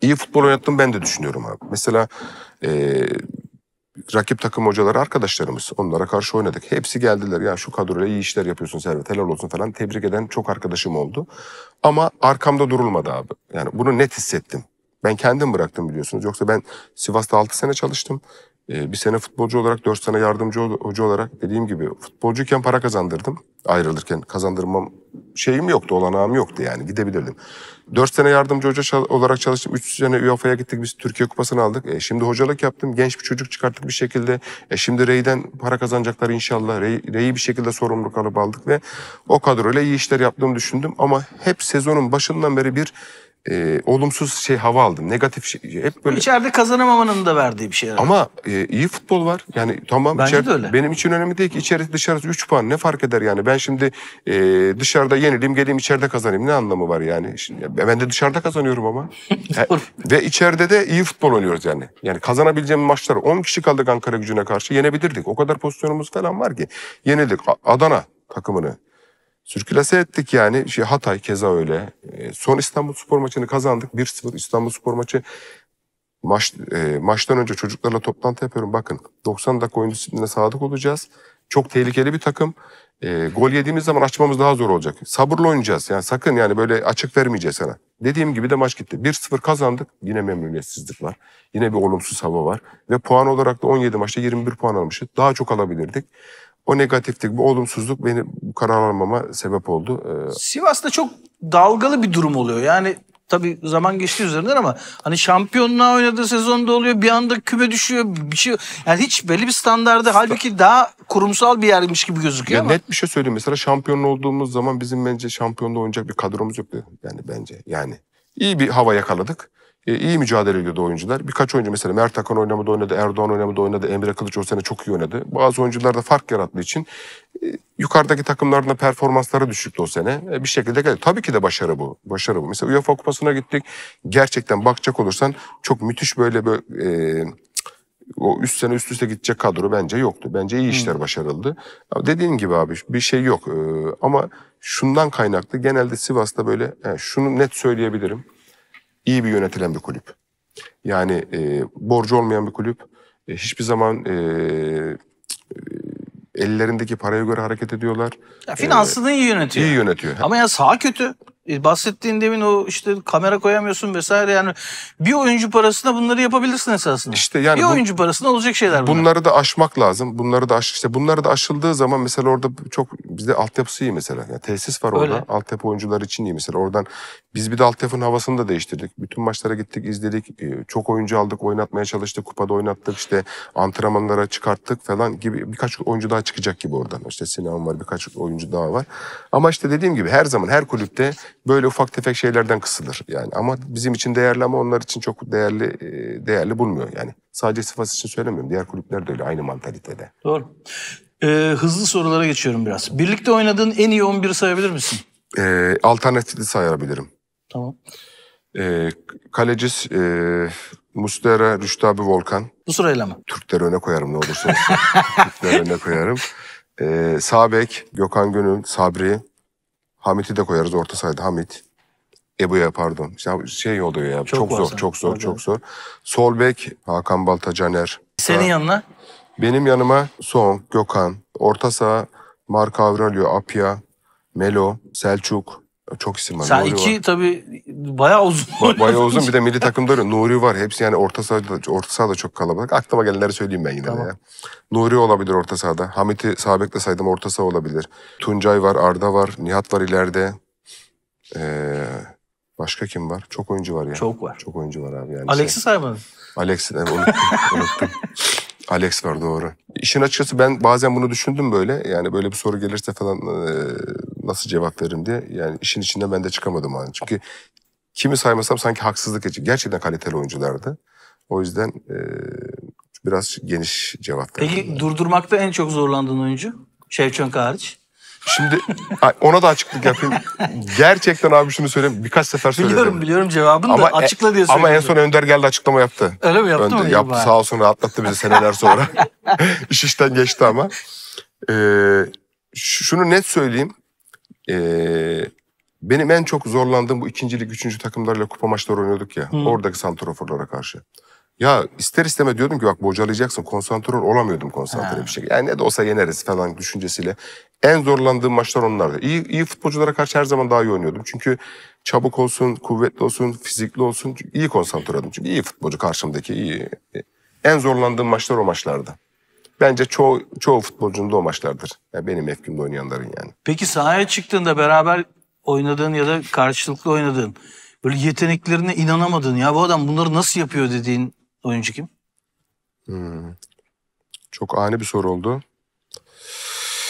iyi futbol oynattım ben de düşünüyorum abi. Mesela e, rakip takım hocaları arkadaşlarımız. Onlara karşı oynadık. Hepsi geldiler. Ya şu kadroyla iyi işler yapıyorsun Servet. Helal olsun falan. Tebrik eden çok arkadaşım oldu. Ama arkamda durulmadı abi. Yani bunu net hissettim. Ben kendim bıraktım biliyorsunuz. Yoksa ben Sivas'ta 6 sene çalıştım. Ee, bir sene futbolcu olarak, dört sene yardımcı hoca olarak dediğim gibi futbolcuyken para kazandırdım. Ayrılırken kazandırmam şeyim yoktu, olanağım yoktu yani gidebilirdim. Dört sene yardımcı hoca olarak çalıştım. Üç sene UEFA'ya gittik biz Türkiye Kupası'nı aldık. E, şimdi hocalık yaptım. Genç bir çocuk çıkarttık bir şekilde. E, şimdi Rey'den para kazanacaklar inşallah. Rey, Rey'i bir şekilde sorumluluk alıp aldık ve o kadroyla iyi işler yaptığımı düşündüm. Ama hep sezonun başından beri bir e, olumsuz şey hava aldım. Negatif şey. Hep böyle. İçeride kazanamamanın da verdiği bir şey. herhalde. Ama e, iyi futbol var. Yani tamam Bence içeri- de öyle. benim için önemli değil ki içerisi dışarısı 3 puan ne fark eder yani. Ben şimdi e, dışarıda yenileyim geleyim içeride kazanayım ne anlamı var yani. Şimdi, ben de dışarıda kazanıyorum ama. E, ve içeride de iyi futbol oynuyoruz yani. Yani kazanabileceğim maçlar 10 kişi kaldık Ankara gücüne karşı yenebilirdik. O kadar pozisyonumuz falan var ki. Yenildik Adana takımını sürkülase ettik yani. Şey, Hatay keza öyle. E, son İstanbul Spor maçını kazandık. 1-0 İstanbul Spor maçı. Maç, e, maçtan önce çocuklarla toplantı yapıyorum. Bakın 90 dakika oyun disiplinine sadık olacağız. Çok tehlikeli bir takım. E, gol yediğimiz zaman açmamız daha zor olacak. Sabırlı oynayacağız. Yani sakın yani böyle açık vermeyeceğiz sana. Dediğim gibi de maç gitti. 1-0 kazandık. Yine memnuniyetsizlik var. Yine bir olumsuz hava var. Ve puan olarak da 17 maçta 21 puan almışız. Daha çok alabilirdik. O negatiflik, bu olumsuzluk beni bu karar almama sebep oldu. Ee, Sivas'ta çok dalgalı bir durum oluyor. Yani tabii zaman geçti üzerinden ama hani şampiyonluğa oynadığı sezonda oluyor. Bir anda küme düşüyor. Bir şey yani hiç belli bir standarda halbuki daha kurumsal bir yermiş gibi gözüküyor ya ama. Net bir şey söyleyeyim. Mesela şampiyon olduğumuz zaman bizim bence şampiyonda oynayacak bir kadromuz yoktu. Yani bence yani iyi bir hava yakaladık. E, iyi mücadele ediyordu oyuncular. Birkaç oyuncu mesela Mert Hakan oynamadı oynadı, Erdoğan oynamadı oynadı, Emre Kılıç o sene çok iyi oynadı. Bazı oyuncular da fark yarattığı için e, yukarıdaki takımların performansları düşüktü o sene. E, bir şekilde geldi. Tabii ki de başarı bu. Başarı bu. Mesela UEFA Kupası'na gittik. Gerçekten bakacak olursan çok müthiş böyle böyle e, o üst sene üst üste gidecek kadro bence yoktu. Bence iyi işler hmm. başarıldı. Dediğin gibi abi bir şey yok. Ee, ama şundan kaynaklı genelde Sivas'ta böyle yani e, şunu net söyleyebilirim iyi bir yönetilen bir kulüp. Yani e, borcu olmayan bir kulüp. E, hiçbir zaman e, e ellerindeki paraya göre hareket ediyorlar. Ya finansını ee, iyi yönetiyor. İyi yönetiyor. Ama ya sağ kötü. E, bahsettiğin demin o işte kamera koyamıyorsun vesaire yani bir oyuncu parasına bunları yapabilirsin esasında. İşte yani bir bu, oyuncu parasına olacak şeyler bunlar. Bunları da aşmak lazım. Bunları da aş, işte bunları da aşıldığı zaman mesela orada çok bizde altyapısı iyi mesela. Yani tesis var Öyle. orada. Altyapı oyuncular için iyi mesela. Oradan biz bir de altyapının havasını da değiştirdik. Bütün maçlara gittik, izledik. E, çok oyuncu aldık, oynatmaya çalıştık. Kupada oynattık işte antrenmanlara çıkarttık falan gibi birkaç oyuncu daha çıkacak gibi oradan. İşte Sinan var, birkaç oyuncu daha var. Ama işte dediğim gibi her zaman her kulüpte böyle ufak tefek şeylerden kısılır yani. Ama bizim için değerli ama onlar için çok değerli e, değerli bulmuyor yani. Sadece Sivas için söylemiyorum. Diğer kulüpler de öyle aynı mantalitede. Doğru. Ee, hızlı sorulara geçiyorum biraz. Birlikte oynadığın en iyi 11'i sayabilir misin? Ee, alternatifli sayabilirim. Tamam. Ee, kaleci e, Mustera, Rüştü abi Volkan. Bu sırayla mı? Türkleri öne koyarım ne olursa olsun. Türkleri öne koyarım. Ee, Sabek, Gökhan Gönül, Sabri, Hamit'i de koyarız orta sayıda Hamit. Ebu'ya pardon. İşte şey oluyor ya. Çok, çok zor, çok zor, Hadi. çok zor. Sol bek Hakan Balta, Caner. Senin ha. yanına? Benim yanıma Son, Gökhan, orta saha Mark Aurelio, Apia, Melo, Selçuk, çok isim var. Sen Nuri iki var. tabii bayağı uzun. Ba- bayağı uzun bir de milli takımda öyle. Nuri var. Hepsi yani orta sahada, orta sahada çok kalabalık. Aklıma gelenleri söyleyeyim ben yine tamam. ya. Nuri olabilir orta sahada. Hamit'i Sabek'le saydım orta saha olabilir. Tuncay var, Arda var, Nihat var ileride. Ee, başka kim var? Çok oyuncu var ya. Yani. Çok var. Çok oyuncu var abi yani. Şey. Alex'i şey, saymadın. Alex'i evet, unuttum. unuttum. Alex var doğru. İşin açıkçası ben bazen bunu düşündüm böyle. Yani böyle bir soru gelirse falan e, nasıl cevap veririm diye yani işin içinden ben de çıkamadım hani. Çünkü kimi saymasam sanki haksızlık edecek. Gerçekten kaliteli oyunculardı. O yüzden e, biraz geniş cevap verdim. Peki yani. durdurmakta en çok zorlandığın oyuncu? Şevçenk hariç. Şimdi ona da açıklık yapayım. Gerçekten abi şunu söyleyeyim. Birkaç sefer söyledim. Biliyorum biliyorum cevabını ama da e, açıkla diye söyledim. Ama en son Önder geldi açıklama yaptı. Öyle mi yaptı Önder, mı? Yaptı sağ olsun rahatlattı bizi seneler sonra. İş işten geçti ama. Ee, şunu net söyleyeyim. Ee, benim en çok zorlandığım bu ikincilik, üçüncü takımlarla kupa maçları oynuyorduk ya. Hmm. Oradaki santroforlara karşı. Ya ister isteme diyordum ki bak bocalayacaksın. Konsantre olamıyordum konsantre ha. bir şekilde. Yani ne de olsa yeneriz falan düşüncesiyle. En zorlandığım maçlar onlardı. İyi, iyi futbolculara karşı her zaman daha iyi oynuyordum. Çünkü çabuk olsun, kuvvetli olsun, fizikli olsun. iyi konsantre oldum. Çünkü iyi futbolcu karşımdaki iyi. En zorlandığım maçlar o maçlardı. Bence çoğu, çoğu futbolcunun da o maçlardır. Yani benim mevkimde oynayanların yani. Peki sahaya çıktığında beraber oynadığın ya da karşılıklı oynadığın böyle yeteneklerine inanamadın ya bu adam bunları nasıl yapıyor dediğin oyuncu kim? Hmm. Çok ani bir soru oldu.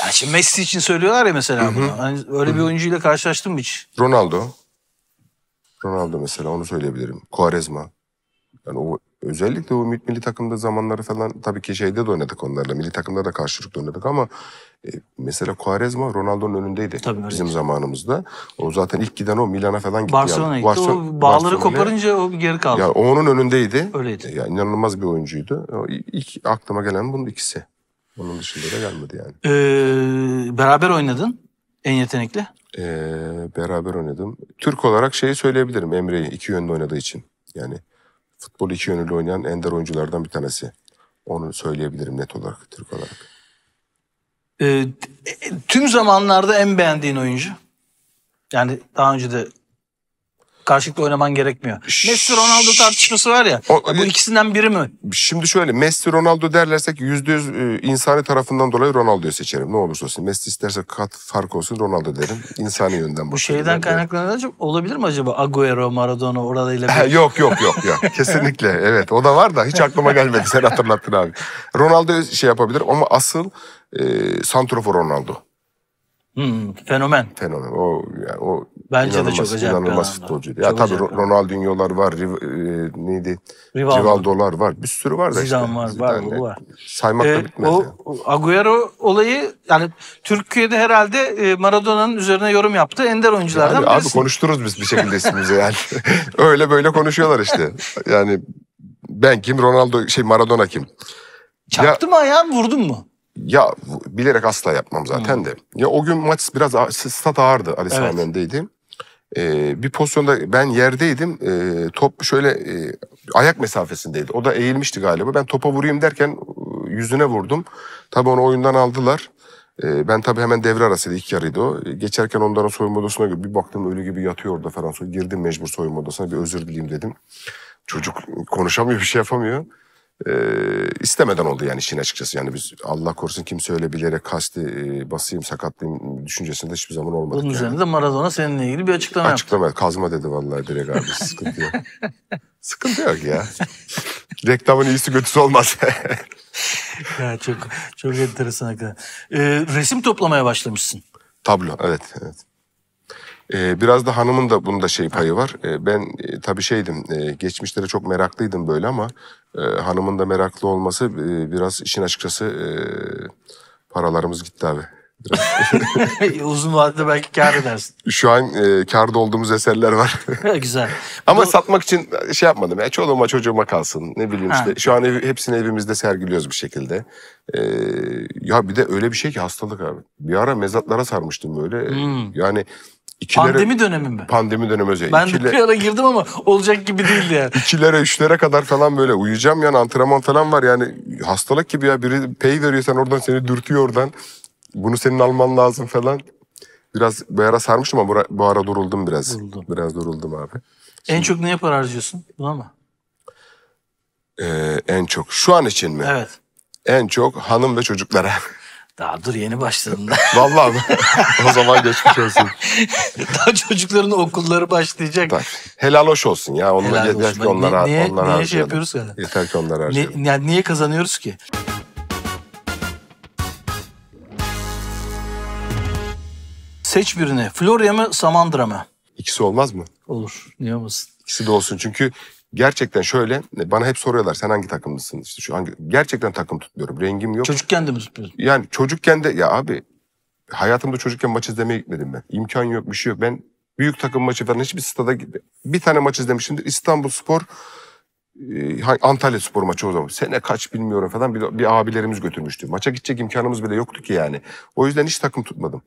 Ya şimdi Messi için söylüyorlar ya mesela Hı-hı. bunu. Hani öyle Hı-hı. bir oyuncuyla karşılaştın mı hiç? Ronaldo. Ronaldo mesela onu söyleyebilirim. Quaresma. Yani o özellikle o milli takımda zamanları falan tabii ki şeyde de oynadık onlarla. Milli takımda da karşılıklı oynadık ama e, mesela Quaresma Ronaldo'nun önündeydi tabii, bizim öyle. zamanımızda. O zaten ilk giden o Milan'a falan gitti. Barcelona'ya yani. gitti. Barcelona, o bağları Barcelona koparınca o geri kaldı. Yani onun önündeydi. Öyleydi. Yani inanılmaz bir oyuncuydu. O ilk aklıma gelen bunun ikisi. Onun dışında da gelmedi yani. Ee, beraber oynadın en yetenekli. Ee, beraber oynadım. Türk olarak şeyi söyleyebilirim Emre'yi iki yönde oynadığı için. Yani futbol iki yönlü oynayan ender oyunculardan bir tanesi. Onu söyleyebilirim net olarak, Türk olarak. Ee, e, tüm zamanlarda en beğendiğin oyuncu? Yani daha önce de karşılıklı oynaman gerekmiyor. Messi Ronaldo tartışması var ya. O, bu e- ikisinden biri mi? Şimdi şöyle Messi Ronaldo derlersek yüzde yüz e, insani tarafından dolayı Ronaldo'yu seçerim. Ne olursa olsun. Messi isterse kat fark olsun Ronaldo derim. İnsani yönden bu şeyden kaynaklanan olabilir mi acaba Agüero, Maradona orada bir... yok yok yok yok. Kesinlikle evet. O da var da hiç aklıma gelmedi. Sen hatırlattın abi. Ronaldo şey yapabilir ama asıl e, Santrofor Ronaldo. Hmm, fenomen. Fenomen. O yani o Bence inanılmaz, de çok acayip inanılmaz futbolcuydu. Ya tabii Ronaldinho'lar var, Riv, e, neydi? Rivaldo. Rivaldo'lar var. Bir sürü var da Zidane işte. var, var, Zidane var. Saymak ee, da e, bitmez. O yani. Agüero olayı yani Türkiye'de herhalde e, Maradona'nın üzerine yorum yaptı ender oyunculardan yani, birisi. Abi konuşturuz biz bir şekilde ismimizi yani. Öyle böyle konuşuyorlar işte. Yani ben kim Ronaldo şey Maradona kim? Çaktı ya, mı ayağın vurdun mu? ya bilerek asla yapmam zaten hmm. de. Ya o gün maç biraz stat ağırdı Ali evet. Sami'ndeydi. Ee, bir pozisyonda ben yerdeydim. Ee, top şöyle e, ayak mesafesindeydi. O da eğilmişti galiba. Ben topa vurayım derken e, yüzüne vurdum. Tabii onu oyundan aldılar. Ee, ben tabii hemen devre arasıydı. ilk yarıydı o. Geçerken onların soyunma odasına bir baktım ölü gibi yatıyor orada falan. Sonra girdim mecbur soyunma odasına bir özür dileyim dedim. Çocuk konuşamıyor bir şey yapamıyor e, istemeden oldu yani işin açıkçası. Yani biz Allah korusun kimse öyle bilerek kasti e, basayım sakatlayayım düşüncesinde hiçbir zaman olmadı. Bunun yani. üzerine de Maradona seninle ilgili bir açıklama, açıklama yaptı. Kazma dedi vallahi direkt abi sıkıntı yok. sıkıntı yok ya. Reklamın iyisi kötüsü olmaz. ya çok çok enteresan hakikaten. Ee, resim toplamaya başlamışsın. Tablo evet evet. Ee, biraz da hanımın da bunda şey payı var. Ee, ben e, tabii şeydim, e, geçmişlere çok meraklıydım böyle ama e, hanımın da meraklı olması e, biraz işin açıkçası e, paralarımız gitti abi. Uzun vadede belki kar edersin. Şu an e, karda olduğumuz eserler var. Güzel. Ama Bu... satmak için şey yapmadım. Ya, e, çoluğuma çocuğuma kalsın. Ne bileyim ha. Şu an ev, hepsini evimizde sergiliyoruz bir şekilde. E, ya bir de öyle bir şey ki hastalık abi. Bir ara mezatlara sarmıştım böyle. Hmm. Yani İkilere, pandemi dönemi mi? Pandemi dönemi özel. Ben İkile... bir ara girdim ama olacak gibi değildi yani. İkilere, üçlere kadar falan böyle uyuyacağım yani antrenman falan var yani hastalık gibi ya biri pay veriyor sen oradan seni dürtüyor oradan. Bunu senin alman lazım falan. Biraz bu ara sarmıştım ama bu ara duruldum biraz. Duruldum. Biraz duruldum abi. Şimdi... En çok ne yapar harcıyorsun? Buna mı? Ee, en çok. Şu an için mi? Evet. En çok hanım ve çocuklara. Daha dur yeni başladım da. Vallahi o zaman geçmiş olsun. Daha çocukların okulları başlayacak. Tabii. Helal hoş olsun ya. onlar. Helal yeter ki onlara niye, onlara niye harcayalım. şey yapıyoruz ki? Yeter ki onlara harcayalım. Ne, yani niye kazanıyoruz ki? Seç birini. Florya mı, Samandıra mı? İkisi olmaz mı? Olur. Niye olmasın? İkisi de olsun. Çünkü Gerçekten şöyle bana hep soruyorlar sen hangi takımlısın işte şu hangi gerçekten takım tutmuyorum rengim yok. Çocukken de mi tutmuyorsun? Yani çocukken de ya abi hayatımda çocukken maç izlemeye gitmedim ben. İmkan yok bir şey yok. Ben büyük takım maçı falan hiçbir stada gibi. Bir tane maç izlemişimdir. İstanbul Spor Antalya Spor maçı o zaman. Sene kaç bilmiyorum falan bir, bir abilerimiz götürmüştü. Maça gidecek imkanımız bile yoktu ki yani. O yüzden hiç takım tutmadım.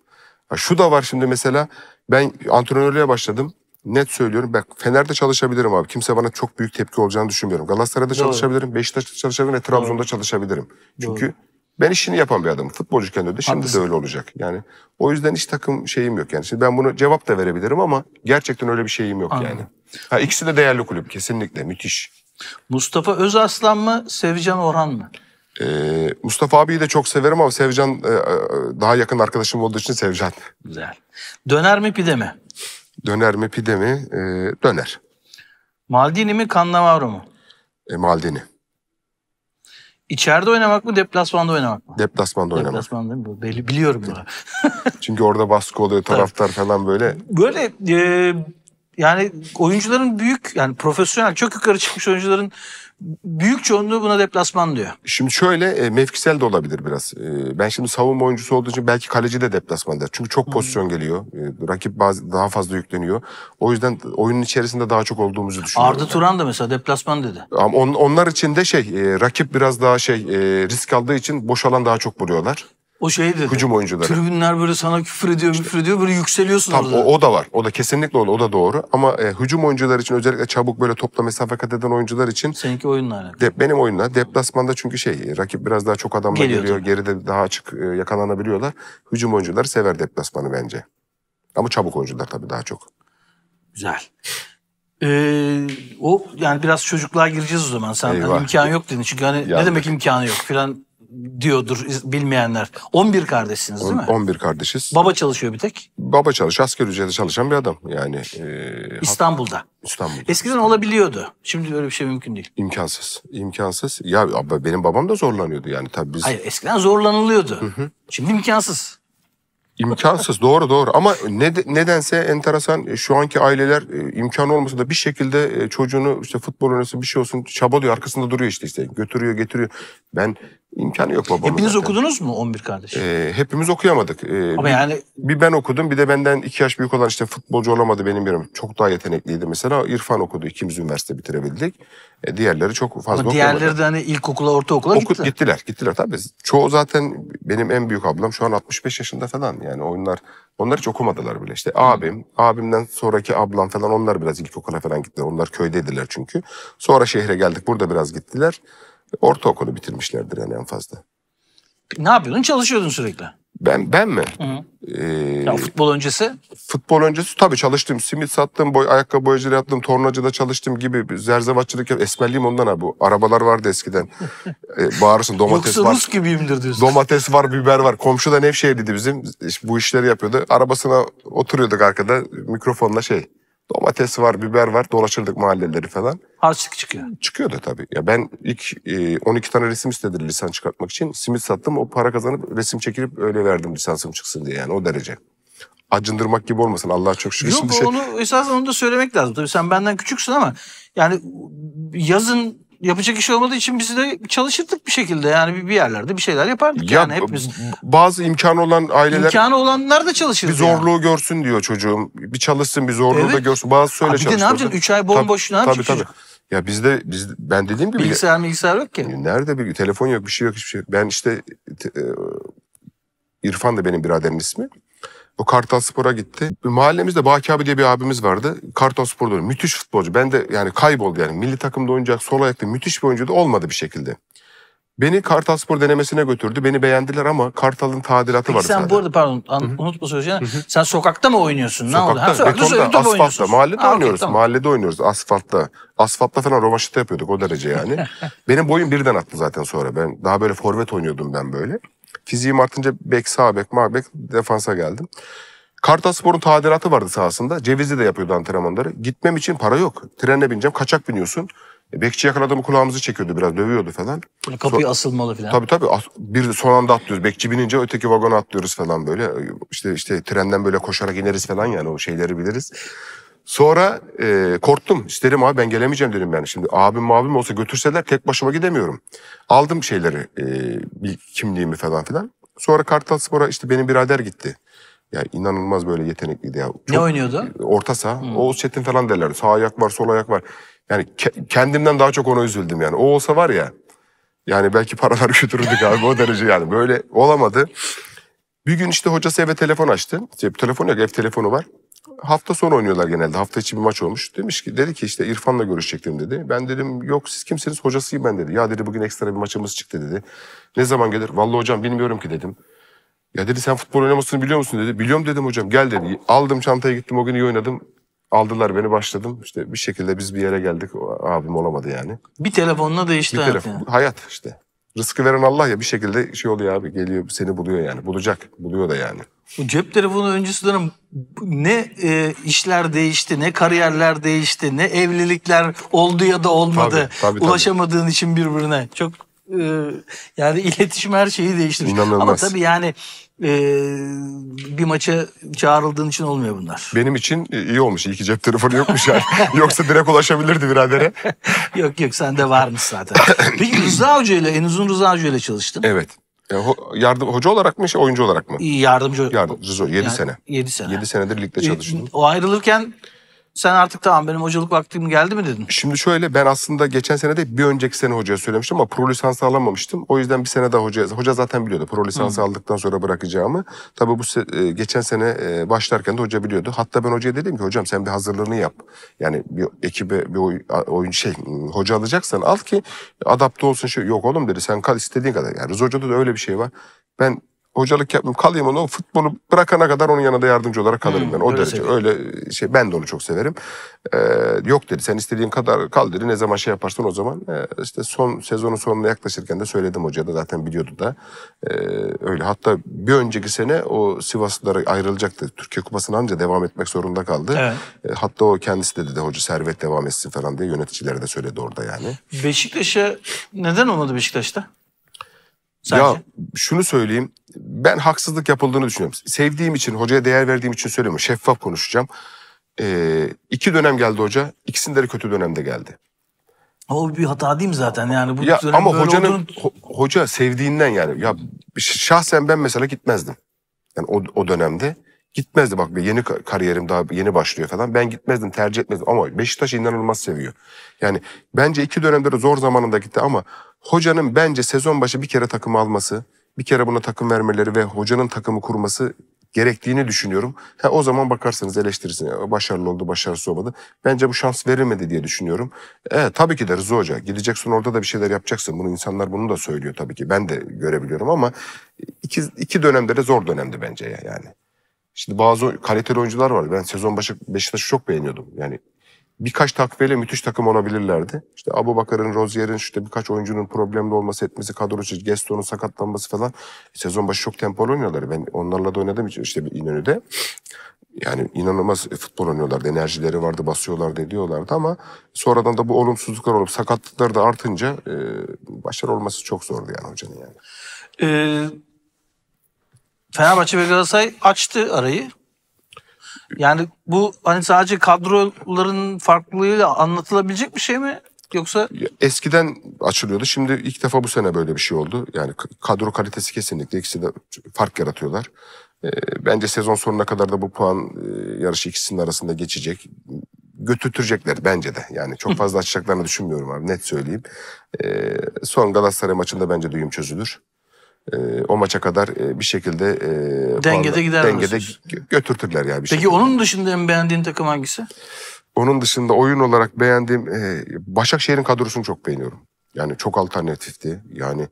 Ha, şu da var şimdi mesela ben antrenörlüğe başladım net söylüyorum. Bak Fener'de çalışabilirim abi. Kimse bana çok büyük tepki olacağını düşünmüyorum. Galatasaray'da Doğru. çalışabilirim, Beşiktaş'ta çalışabilirim ve Trabzon'da Doğru. çalışabilirim. Çünkü Doğru. ben işini yapan bir adamım. Futbolcu kendi de şimdi Haklısın. de öyle olacak. Yani o yüzden hiç takım şeyim yok yani. Şimdi ben bunu cevap da verebilirim ama gerçekten öyle bir şeyim yok Anladım. yani. Ha ikisi de değerli kulüp kesinlikle müthiş. Mustafa Özaslan mı, Sevcan Orhan mı? Ee, Mustafa abiyi de çok severim ama Sevcan e, e, daha yakın arkadaşım olduğu için Sevcan. Güzel. Döner mi pide mi? Döner mi pide mi? E, döner. Maldini mi Cannavaro mu? E, Maldini. İçeride oynamak mı deplasmanda oynamak mı? Deplasmanda oynamak. Deplasmanda mı? Belli, biliyorum bunu. Çünkü orada baskı oluyor taraftar falan böyle. Böyle e, yani oyuncuların büyük yani profesyonel çok yukarı çıkmış oyuncuların büyük çoğunluğu buna deplasman diyor. Şimdi şöyle e, mevkisel de olabilir biraz. E, ben şimdi savunma oyuncusu olduğu için belki kaleci de deplasman der. Çünkü çok pozisyon geliyor. E, rakip bazı daha fazla yükleniyor. O yüzden oyunun içerisinde daha çok olduğumuzu düşünüyorum. Arda Turan da mesela deplasman dedi. Ama on, onlar için de şey e, rakip biraz daha şey e, risk aldığı için boş alan daha çok buluyorlar. O şey dedi. Hücum oyuncuları. Tribünler böyle sana küfür ediyor, işte, küfür ediyor. Böyle yükseliyorsun tam, orada. O, o da var. O da kesinlikle o, o da doğru. Ama e, hücum oyuncular için özellikle çabuk böyle topla mesafe kat eden oyuncular için. Seninki oyunla alakalı. De, benim oyunla. Deplasmanda çünkü şey rakip biraz daha çok adamla geliyor. geliyor geride daha açık e, yakalanabiliyorlar. Hücum oyuncuları sever deplasmanı bence. Ama çabuk oyuncular tabii daha çok. Güzel. Ee, o yani biraz çocuklar gireceğiz o zaman. Sen hani imkan yok dedin. Çünkü hani Yandık. ne demek imkanı yok filan diyordur bilmeyenler. 11 kardeşsiniz değil mi? 11 kardeşiz. Baba çalışıyor bir tek. Baba çalışıyor. Asker ücreti çalışan bir adam. Yani e, İstanbul'da. İstanbul'da. Eskiden olabiliyordu. Şimdi böyle bir şey mümkün değil. İmkansız. İmkansız. Ya benim babam da zorlanıyordu yani tabii biz. Hayır eskiden zorlanılıyordu. Hı hı. Şimdi imkansız. İmkansız doğru doğru ama ne, nedense enteresan e, şu anki aileler e, imkan olmasa da bir şekilde e, çocuğunu işte futbol oynasın bir şey olsun çabalıyor arkasında duruyor işte işte götürüyor getiriyor. Ben İmkanı yok babamın. Hepiniz zaten. okudunuz mu 11 kardeş? Ee, hepimiz okuyamadık. Ee, Ama bir, yani... Bir ben okudum bir de benden 2 yaş büyük olan işte futbolcu olamadı benim yerim. Çok daha yetenekliydi mesela. İrfan okudu. ikimiz üniversite bitirebildik. Ee, diğerleri çok fazla Ama diğerleri okuyamadı. de hani ilkokula, ortaokula Oku, gittiler. Gittiler, gittiler tabii. Çoğu zaten benim en büyük ablam şu an 65 yaşında falan. Yani oyunlar onlar hiç okumadılar bile. işte. Hmm. abim, abimden sonraki ablam falan onlar biraz ilkokula falan gittiler. Onlar köydeydiler çünkü. Sonra şehre geldik. Burada biraz gittiler. Ortaokulu bitirmişlerdir yani en fazla. Ne yapıyordun? Çalışıyordun sürekli. Ben ben mi? Hı hı. Ee, ya futbol öncesi? Futbol öncesi tabii çalıştım. Simit sattım, boy, ayakkabı boyacılığı yaptım, tornacıda çalıştım gibi. Zerzevatçılık yaptım. Esmerliyim ondan bu. Arabalar vardı eskiden. ee, bağırırsın domates Yoksa var. Yoksa Rus gibiyimdir diyorsun. Domates var, biber var. Komşu da Nevşehirliydi bizim. Bu işleri yapıyordu. Arabasına oturuyorduk arkada mikrofonla şey Domates var, biber var. Dolaşırdık mahalleleri falan. Harçlık çıkıyor. Çıkıyordu tabii. Ya ben ilk e, 12 tane resim istedi lisan çıkartmak için. Simit sattım. O para kazanıp resim çekilip öyle verdim lisansım çıksın diye yani o derece. Acındırmak gibi olmasın Allah çok şükür. Yok Şimdi şey- onu şey... esas onu da söylemek lazım. Tabii sen benden küçüksün ama yani yazın yapacak iş olmadığı için biz de çalışırdık bir şekilde. Yani bir yerlerde bir şeyler yapardık ya, yani hepimiz. Bazı imkanı olan aileler... İmkanı olanlar da çalışırdı. Bir zorluğu yani. görsün diyor çocuğum. Bir çalışsın bir zorluğu evet. da görsün. Bazı söyle çalışsın. Bir de ne yapacaksın? Üç ay bomboş tabii, ne yapacaksın tabii, çocuk? Ya bizde biz ben dediğim gibi bilgisayar bilgisayar yok ki. E, nerede bir telefon yok bir şey yok hiçbir şey. Yok. Ben işte e, İrfan da benim biraderim ismi. O Kartal Spor'a gitti. Mahallemizde Baki abi diye bir abimiz vardı. Kartal Spor'da Müthiş futbolcu. Ben de yani kayboldu yani. Milli takımda oynayacak sol ayaklı müthiş bir oyuncu da olmadı bir şekilde. Beni Kartal Spor denemesine götürdü. Beni beğendiler ama Kartal'ın tadilatı Peki vardı. Sen sadece. bu arada pardon an, unutma söyleyeceğini. Sen sokakta mı oynuyorsun? Sokakta, ne oldu? Ha, sokakta betonda, asfaltta, oynuyorsun. mahallede Aa, oynuyoruz. Tamam. Mahallede oynuyoruz asfaltta. Asfaltta falan rovaşıta yapıyorduk o derece yani. Benim boyum birden attı zaten sonra. Ben daha böyle forvet oynuyordum ben böyle. Fiziğim artınca bek, sağ bek, mağ bek, defansa geldim. Kartal Spor'un tadilatı vardı sahasında. Cevizli de yapıyordu antrenmanları. Gitmem için para yok. Trenle bineceğim, kaçak biniyorsun. E, bekçi yakaladım kulağımızı çekiyordu biraz dövüyordu falan. Hani kapıyı so- asılmalı falan. Tabii tabii. As- bir son anda atlıyoruz. Bekçi binince öteki vagona atlıyoruz falan böyle. İşte işte trenden böyle koşarak ineriz falan yani o şeyleri biliriz. Sonra e, korktum. İsterim abi ben gelemeyeceğim dedim yani. Şimdi abim abim olsa götürseler tek başıma gidemiyorum. Aldım şeyleri, e, bir kimliğimi falan filan. Sonra Kartal Spor'a işte benim birader gitti. Ya inanılmaz böyle yetenekliydi ya. Çok, ne oynuyordu? Orta saha. Hmm. Oğuz Çetin falan derler. Sağ ayak var, sol ayak var. Yani ke- kendimden daha çok ona üzüldüm yani. O olsa var ya. Yani belki paralar götürürdük abi o derece yani. Böyle olamadı. Bir gün işte hocası eve telefon açtı. İşte telefon yok, ev telefonu var hafta sonu oynuyorlar genelde. Hafta içi bir maç olmuş. Demiş ki dedi ki işte İrfan'la görüşecektim dedi. Ben dedim yok siz kimsiniz hocasıyım ben dedi. Ya dedi bugün ekstra bir maçımız çıktı dedi. Ne zaman gelir? Vallahi hocam bilmiyorum ki dedim. Ya dedi sen futbol oynamasını biliyor musun dedi. Biliyorum dedim hocam gel dedi. Aldım çantaya gittim o gün iyi oynadım. Aldılar beni başladım. İşte bir şekilde biz bir yere geldik. O abim olamadı yani. Bir telefonla değişti bir hayat. Telefon, yani. Hayat işte. Rızkı veren Allah ya bir şekilde şey oluyor abi geliyor seni buluyor yani. Bulacak. Buluyor da yani. Bu cep telefonu öncesi dönem ne e, işler değişti, ne kariyerler değişti, ne evlilikler oldu ya da olmadı. Tabii, tabii, tabii. Ulaşamadığın için birbirine. Çok e, yani iletişim her şeyi değiştirmiş. İnanılmaz. Ama tabii yani e, bir maça çağrıldığın için olmuyor bunlar. Benim için e, iyi olmuş. İyi ki cep telefonu yokmuş yani. Yoksa direkt ulaşabilirdi biradere. yok yok sen de varmış zaten. Peki Rıza Hoca ile en uzun Rıza Hoca ile çalıştın. Evet. E, ho yardım hoca olarak mı, şey, oyuncu olarak mı? Yardımcı. Yardım, Rızo, 7 yani, sene. 7 sene. 7 senedir ligde çalıştım. E, o ayrılırken sen artık tamam benim hocalık vaktim geldi mi dedin? Şimdi şöyle ben aslında geçen sene de bir önceki sene hocaya söylemiştim ama pro lisansı alamamıştım. O yüzden bir sene daha hocaya, hoca zaten biliyordu pro lisansı aldıktan sonra bırakacağımı. Tabii bu se- e, geçen sene e, başlarken de hoca biliyordu. Hatta ben hocaya dedim ki hocam sen bir hazırlığını yap. Yani bir ekibe bir oyun, oyun şey hoca alacaksan al ki adapte olsun şey. Yok oğlum dedi sen kal istediğin kadar. Yani Rıza Hoca'da da öyle bir şey var. Ben hocalık yapmam. Kalayım onu futbolu bırakana kadar onun yanında yardımcı olarak hmm, kalırım hmm, ben. O öyle derece. Seviyorum. Öyle şey ben de onu çok severim. Ee, yok dedi sen istediğin kadar kal dedi. Ne zaman şey yaparsan o zaman. Ee, işte son sezonun sonuna yaklaşırken de söyledim hocaya da zaten biliyordu da. Ee, öyle hatta bir önceki sene o Sivaslılar ayrılacaktı. Türkiye Kupası'na anca devam etmek zorunda kaldı. Evet. Ee, hatta o kendisi de dedi hoca servet devam etsin falan diye yöneticilere de söyledi orada yani. Beşiktaş'a neden olmadı Beşiktaş'ta? Sadece. Ya şunu söyleyeyim. Ben haksızlık yapıldığını düşünüyorum. Sevdiğim için, hocaya değer verdiğim için söylemiyorum. Şeffaf konuşacağım. Ee, iki dönem geldi hoca. İkisinde de kötü dönemde geldi. Ama bir hata değil mi zaten? Yani bu ya, ama hocanın olduğunu... ho, hoca sevdiğinden yani. Ya şahsen ben mesela gitmezdim. Yani o, o dönemde. Gitmezdi bak bir yeni kariyerim daha yeni başlıyor falan. Ben gitmezdim tercih etmezdim ama Beşiktaş inanılmaz seviyor. Yani bence iki dönemde de zor zamanında gitti ama hocanın bence sezon başı bir kere takımı alması, bir kere buna takım vermeleri ve hocanın takımı kurması gerektiğini düşünüyorum. Ha, o zaman bakarsanız eleştirirsin. E, başarılı oldu, başarısız olmadı. Bence bu şans verilmedi diye düşünüyorum. E, tabii ki de Rıza Hoca. Gideceksin orada da bir şeyler yapacaksın. Bunu insanlar bunu da söylüyor tabii ki. Ben de görebiliyorum ama iki, iki dönemde de zor dönemdi bence yani. Şimdi bazı kaliteli oyuncular var. Ben sezon başı Beşiktaş'ı çok beğeniyordum. Yani birkaç takviyeyle müthiş takım olabilirlerdi. İşte Abu Bakar'ın, Rozier'in, işte birkaç oyuncunun problemli olması etmesi, kadro geston'un sakatlanması falan. E, sezon başı çok tempolu oynuyorlar. Ben onlarla da oynadım için işte İnönü'de. Yani inanılmaz futbol oynuyorlardı. Enerjileri vardı, basıyorlardı, ediyorlardı ama sonradan da bu olumsuzluklar olup sakatlıklar da artınca e, başarı olması çok zordu yani hocanın yani. Ee, Fenerbahçe ve Galatasaray açtı arayı. Yani bu hani sadece kadroların farklılığıyla anlatılabilecek bir şey mi? Yoksa eskiden açılıyordu. Şimdi ilk defa bu sene böyle bir şey oldu. Yani kadro kalitesi kesinlikle ikisi de fark yaratıyorlar. Ee, bence sezon sonuna kadar da bu puan e, yarışı ikisinin arasında geçecek. Götürtecekler bence de. Yani çok fazla açacaklarını düşünmüyorum abi net söyleyeyim. Ee, son Galatasaray maçında bence düğüm çözülür e, o maça kadar e, bir şekilde e, dengede giderler, dengede götürtürler yani bir Peki şekilde. onun dışında en beğendiğin takım hangisi? Onun dışında oyun olarak beğendiğim e, Başakşehir'in kadrosunu çok beğeniyorum. Yani çok alternatifti. Yani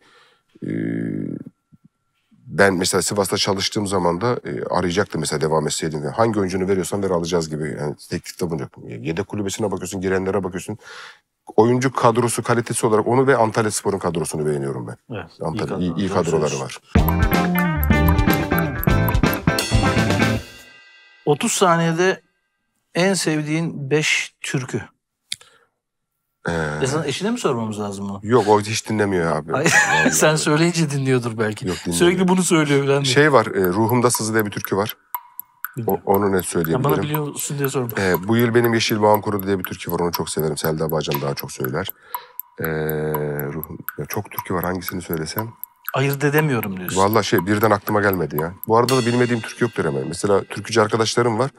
ben mesela Sivas'ta çalıştığım zaman da arayacaktı mesela devam etseydim. hangi oyuncunu veriyorsan ver alacağız gibi. Yani teklifte bulunacak. Yedek kulübesine bakıyorsun, girenlere bakıyorsun oyuncu kadrosu kalitesi olarak onu ve Antalya Spor'un kadrosunu beğeniyorum ben. Evet, Antalya iyi, iyi, iyi kadroları var. 30 saniyede en sevdiğin 5 türkü. Ee, ya eşine mi sormamız lazım bunu? Yok o hiç dinlemiyor abi. Sen söyleyince dinliyordur belki. Yok, Sürekli bunu söylüyor falan. Şey var e, Ruhumda Sızı diye bir türkü var. O, onu ne söyleyebilirim? Ya bana biliyorsun diye sorma. Ee, bu yıl benim Yeşil Bağım Kurudu diye bir türkü var. Onu çok severim. Selda Bağcan daha çok söyler. Ee, ruh, çok türkü var. Hangisini söylesem? Ayırt edemiyorum diyorsun. Valla şey birden aklıma gelmedi ya. Bu arada da bilmediğim türkü yoktur hemen. Mesela türkücü arkadaşlarım var.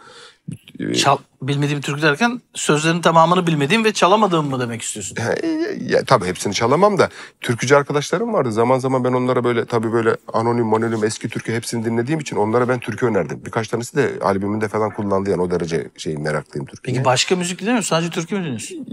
Ee, Çal, bilmediğim türkü derken sözlerin tamamını bilmediğim ve çalamadığım mı demek istiyorsun? E, ya, tabii hepsini çalamam da türkücü arkadaşlarım vardı. Zaman zaman ben onlara böyle tabii böyle anonim anonim eski türkü hepsini dinlediğim için onlara ben türkü önerdim. Birkaç tanesi de albümünde falan kullandı yani o derece şey meraklıyım türküye. Peki başka müzik dinliyor musun? Sadece türkü mü dinliyorsun?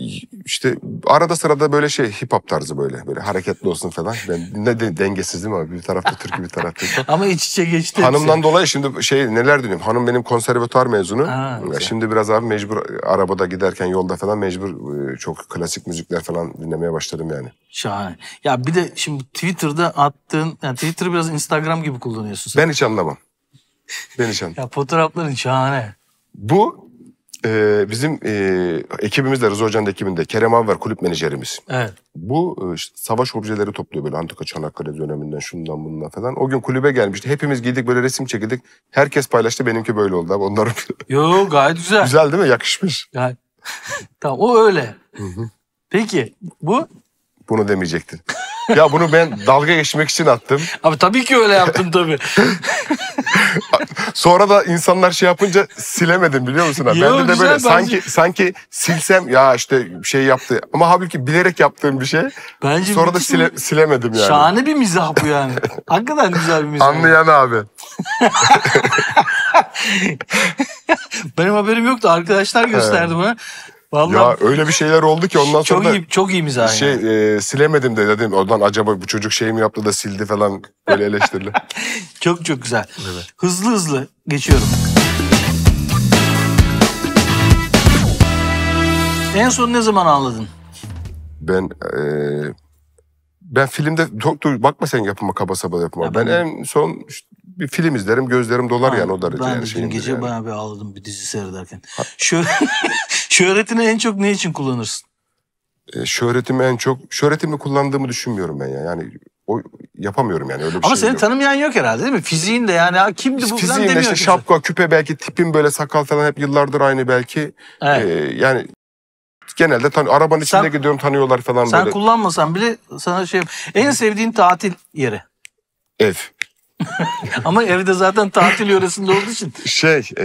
İşte arada sırada böyle şey hip hop tarzı böyle böyle hareketli olsun falan. Ben ne de, dengesizim abi bir tarafta türkü bir tarafta. Ama iç içe geçti. Hanımdan hepsi. dolayı şimdi şey neler dinliyorum. Hanım benim konservatuar mezunu. Ha. Ha, şimdi biraz abi mecbur arabada giderken yolda falan mecbur e, çok klasik müzikler falan dinlemeye başladım yani. Şahane. Ya bir de şimdi Twitter'da attığın, yani Twitter'ı biraz Instagram gibi kullanıyorsun sen. Ben hiç anlamam. Ben hiç anlamam. ya fotoğrafların şahane. Bu ee, bizim e, ekibimizde, Rıza Hoca'nın ekibinde Kerem Anver kulüp menajerimiz. Evet. Bu e, işte, savaş objeleri topluyor böyle antika Çanakkale döneminden şundan bundan falan. O gün kulübe gelmişti. Hepimiz giydik böyle resim çekildik. Herkes paylaştı benimki böyle oldu abi. Onların... Yo gayet güzel. güzel değil mi? Yakışmış. Gayet. tamam o öyle. Hı hı. Peki bu? Bunu demeyecektin ya bunu ben dalga geçmek için attım. Abi tabii ki öyle yaptım tabii. Sonra da insanlar şey yapınca silemedim biliyor musun? ben de, de böyle bence. sanki sanki silsem ya işte şey yaptı ama halbuki bilerek yaptığım bir şey. Bence Sonra da sile, mi? silemedim yani. Şahane bir mizah bu yani. Hakikaten güzel bir mizah. Anlayan abi. Benim haberim yoktu. Arkadaşlar gösterdi evet. bana. Vallahi ya öyle bir şeyler oldu ki ondan çok sonra iyi, çok iyi mizah şey yani. e, silemedim de dedim oradan acaba bu çocuk şey mi yaptı da sildi falan böyle eleştirdi. çok çok güzel. Evet. Hızlı hızlı geçiyorum. En son ne zaman ağladın? Ben e, ben filmde çok bakma sen yapma kaba saba yapma. Ya ben, ben en son işte, bir film izlerim gözlerim dolar ha, yani o derece. Ben yani de dün gece yani. bayağı bir ağladım bir dizi seyrederken. Ha. Şöyle Şöhretini en çok ne için kullanırsın? E, şöhretimi en çok şöhretimi kullandığımı düşünmüyorum ben ya. Yani o yapamıyorum yani öyle bir Ama şey seni yok. tanımayan yok herhalde değil mi? Fiziğin de yani kimdi bu Fiziğimle falan demiyor. işte kimse. şapka, küpe belki tipim böyle sakal falan hep yıllardır aynı belki. Evet. Ee, yani genelde tan arabanın sen, içinde gidiyorum tanıyorlar falan sen böyle. Sen kullanmasan bile sana şey En sevdiğin tatil yeri? Ev. Ama evde zaten tatil yöresinde olduğu için. Şey e,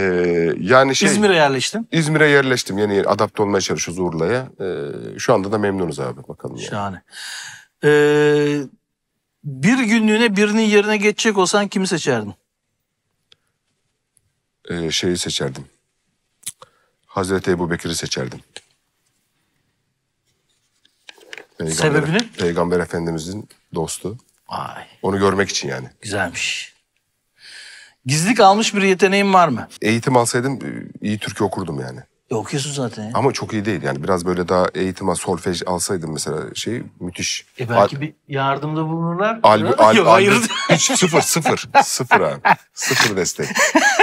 yani şey. İzmir'e yerleştim. İzmir'e yerleştim. Yeni adapte olmaya çalışıyoruz Urla'ya. E, şu anda da memnunuz abi bakalım. Yani. Şahane. Ee, bir günlüğüne birinin yerine geçecek olsan kimi seçerdin? Ee, şeyi seçerdim. Hazreti Ebu Bekir'i seçerdim. Peygamber, Sebebini? Peygamber Efendimizin dostu. Vay. Onu görmek için yani. Güzelmiş. Gizli almış bir yeteneğim var mı? Eğitim alsaydım e, iyi türkü okurdum yani. E, okuyorsun zaten. Ama çok iyi değil yani. Biraz böyle daha eğitime solfej alsaydım mesela şey müthiş. E belki Al bir yardımda bulunurlar. Albü, al, Yok al, hayır. Hiç sıfır sıfır. sıfır abi. Sıfır destek.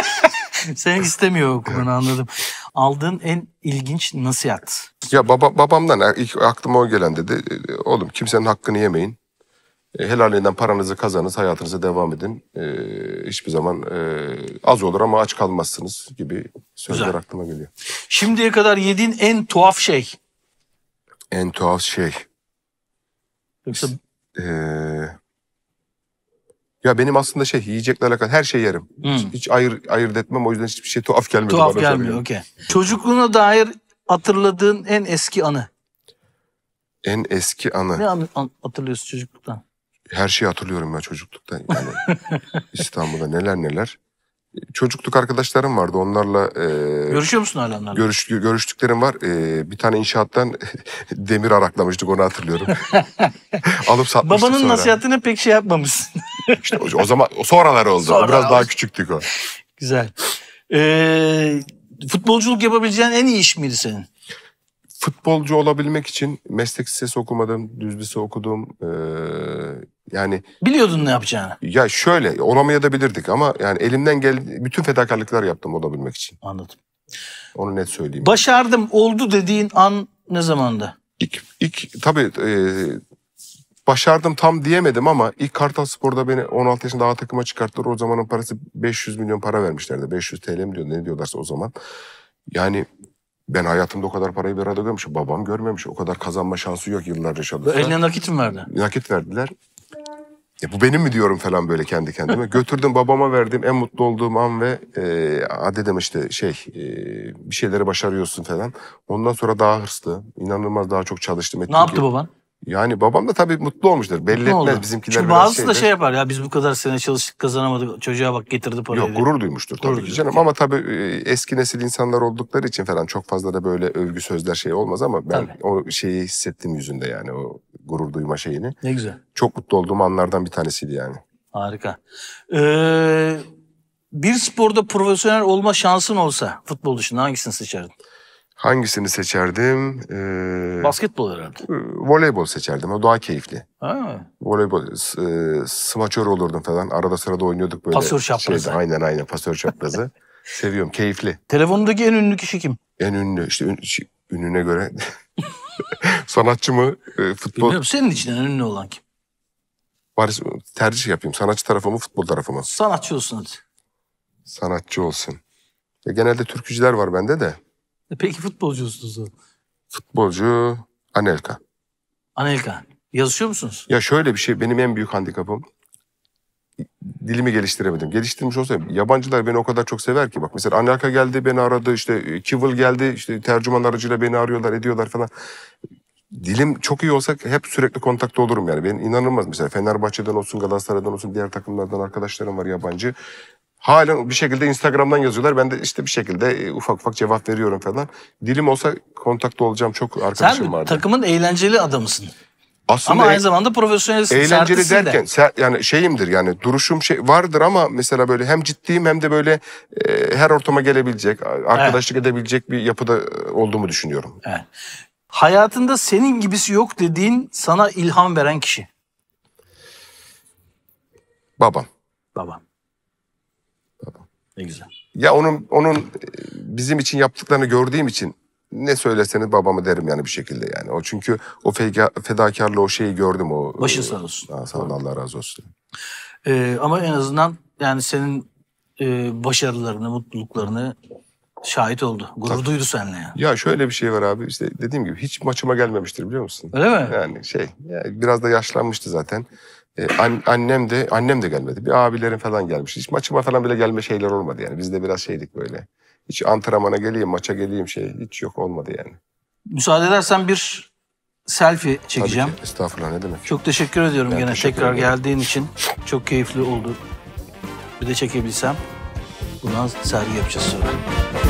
Sen istemiyor okumunu anladım. Aldığın en ilginç nasihat. Ya baba, babamdan ilk aklıma o gelen dedi. E, oğlum kimsenin hakkını yemeyin. E, helalinden paranızı kazanız, hayatınıza devam edin. E, hiçbir zaman e, az olur ama aç kalmazsınız gibi sözler Güzel. aklıma geliyor. Şimdiye kadar yediğin en tuhaf şey? En tuhaf şey. Yoksa... E, ya benim aslında şey yiyecekle alakalı her şey yerim. Hmm. Hiç, hiç ayır, ayırt etmem o yüzden hiçbir şey tuhaf gelmiyor tuhaf bana. gelmiyor okey. Çocukluğuna dair hatırladığın en eski anı? En eski anı. Ne an hatırlıyorsun çocukluktan? her şeyi hatırlıyorum ya çocuklukta. Yani İstanbul'da neler neler. Çocukluk arkadaşlarım vardı onlarla. E, Görüşüyor musun hala onlarla? Görüş, görüştüklerim var. E, bir tane inşaattan demir araklamıştık onu hatırlıyorum. Alıp satmıştık Babanın sonra. nasihatine pek şey yapmamışsın. İşte o, o zaman o sonralar oldu. Sonra Biraz abi. daha küçüktük o. Güzel. Ee, futbolculuk yapabileceğin en iyi iş miydi senin? futbolcu olabilmek için meslek lisesi okumadım, düz lise okudum. Ee, yani biliyordun ne yapacağını. Ya şöyle olamayabilirdik ama yani elimden gel bütün fedakarlıklar yaptım olabilmek için. Anladım. Onu net söyleyeyim. Başardım oldu dediğin an ne zamanda? İlk, ilk tabii e, başardım tam diyemedim ama ilk Kartal Spor'da beni 16 yaşında A takıma çıkarttılar. O zamanın parası 500 milyon para vermişlerdi. 500 TL mi diyor ne diyorlarsa o zaman. Yani ben hayatımda o kadar parayı bir arada görmüşüm. Babam görmemiş. O kadar kazanma şansı yok yıllar yaşadı. Eline nakit mi verdi? Nakit verdiler. Ya e, bu benim mi diyorum falan böyle kendi kendime. Götürdüm babama verdiğim en mutlu olduğum an ve e, a dedim işte şey e, bir şeyleri başarıyorsun falan. Ondan sonra daha hırslı, inanılmaz daha çok çalıştım. ettim Ne yaptı ki- baban? Yani babam da tabii mutlu olmuştur. Belli mutlu etmez bizimkiler Çünkü biraz bazısı da şey yapar ya biz bu kadar sene çalıştık kazanamadık çocuğa bak getirdi parayı. Yok gurur duymuştur gurur tabii ki canım ama tabii e, eski nesil insanlar oldukları için falan çok fazla da böyle övgü sözler şey olmaz ama ben tabii. o şeyi hissettim yüzünde yani o gurur duyma şeyini. Ne güzel. Çok mutlu olduğum anlardan bir tanesiydi yani. Harika. Ee, bir sporda profesyonel olma şansın olsa futbol dışında hangisini seçerdin? Hangisini seçerdim? Ee, Basketbol herhalde. E, voleybol seçerdim. O daha keyifli. Ha. Voleybol, e, smaçör olurdum falan. Arada sırada oynuyorduk böyle. Pasör şaprazı. Şeyde, aynen aynen pasör şaprazı. Seviyorum, keyifli. Telefonundaki en ünlü kişi kim? En ünlü, işte ün, şey, ününe göre. Sanatçı mı? E, futbol. Bilmiyorum, senin için en ünlü olan kim? Bari tercih yapayım. Sanatçı tarafı mı, futbol tarafı mı? Sanatçı olsun hadi. Sanatçı olsun. Ya, genelde türkücüler var bende de. E peki futbolcusunuz o. Futbolcu Anelka. Anelka. Yazışıyor musunuz? Ya şöyle bir şey benim en büyük handikapım dilimi geliştiremedim. Geliştirmiş olsaydım yabancılar beni o kadar çok sever ki bak mesela Anelka geldi beni aradı işte e, Kivil geldi işte tercüman aracıyla beni arıyorlar ediyorlar falan. Dilim çok iyi olsa hep sürekli kontakta olurum yani. Ben inanılmaz mesela Fenerbahçe'den olsun Galatasaray'dan olsun diğer takımlardan arkadaşlarım var yabancı. Halen bir şekilde Instagram'dan yazıyorlar. Ben de işte bir şekilde e, ufak ufak cevap veriyorum falan. Dilim olsa kontakta olacağım çok arkadaşım Sen vardı. takımın eğlenceli adamısın. Aslında ama e- aynı zamanda profesyonelsin. Eğlenceli derken de. ser, yani şeyimdir yani duruşum şey vardır ama mesela böyle hem ciddiyim hem de böyle e, her ortama gelebilecek, arkadaşlık evet. edebilecek bir yapıda e, olduğumu düşünüyorum. Evet. Hayatında senin gibisi yok dediğin sana ilham veren kişi. Babam. Babam. Ne güzel. Ya onun onun e, bizim için yaptıklarını gördüğüm için ne söyleseniz babamı derim yani bir şekilde yani. O çünkü o fedakarlığı o şeyi gördüm o. Başın e, sağ olsun. Ha, sağ olun, Allah razı olsun. Ee, ama en azından yani senin e, başarılarını, mutluluklarını şahit oldu. Gurur Tabii. duydu seninle yani. Ya şöyle bir şey var abi işte dediğim gibi hiç maçıma gelmemiştir biliyor musun? Öyle mi? Yani şey ya biraz da yaşlanmıştı zaten. E, an, annem de annem de gelmedi. Bir abilerim falan gelmiş. Hiç maçıma falan bile gelme şeyler olmadı yani. Biz de biraz şeydik böyle. Hiç antrenmana geleyim, maça geleyim şey hiç yok olmadı yani. Müsaade edersen bir selfie çekeceğim. Tabii ki. Estağfurullah ne demek. Çok teşekkür ediyorum ben gene teşekkür tekrar geldiğin için. Çok keyifli oldu. Bir de çekebilsem. Buna sergi yapacağız sonra.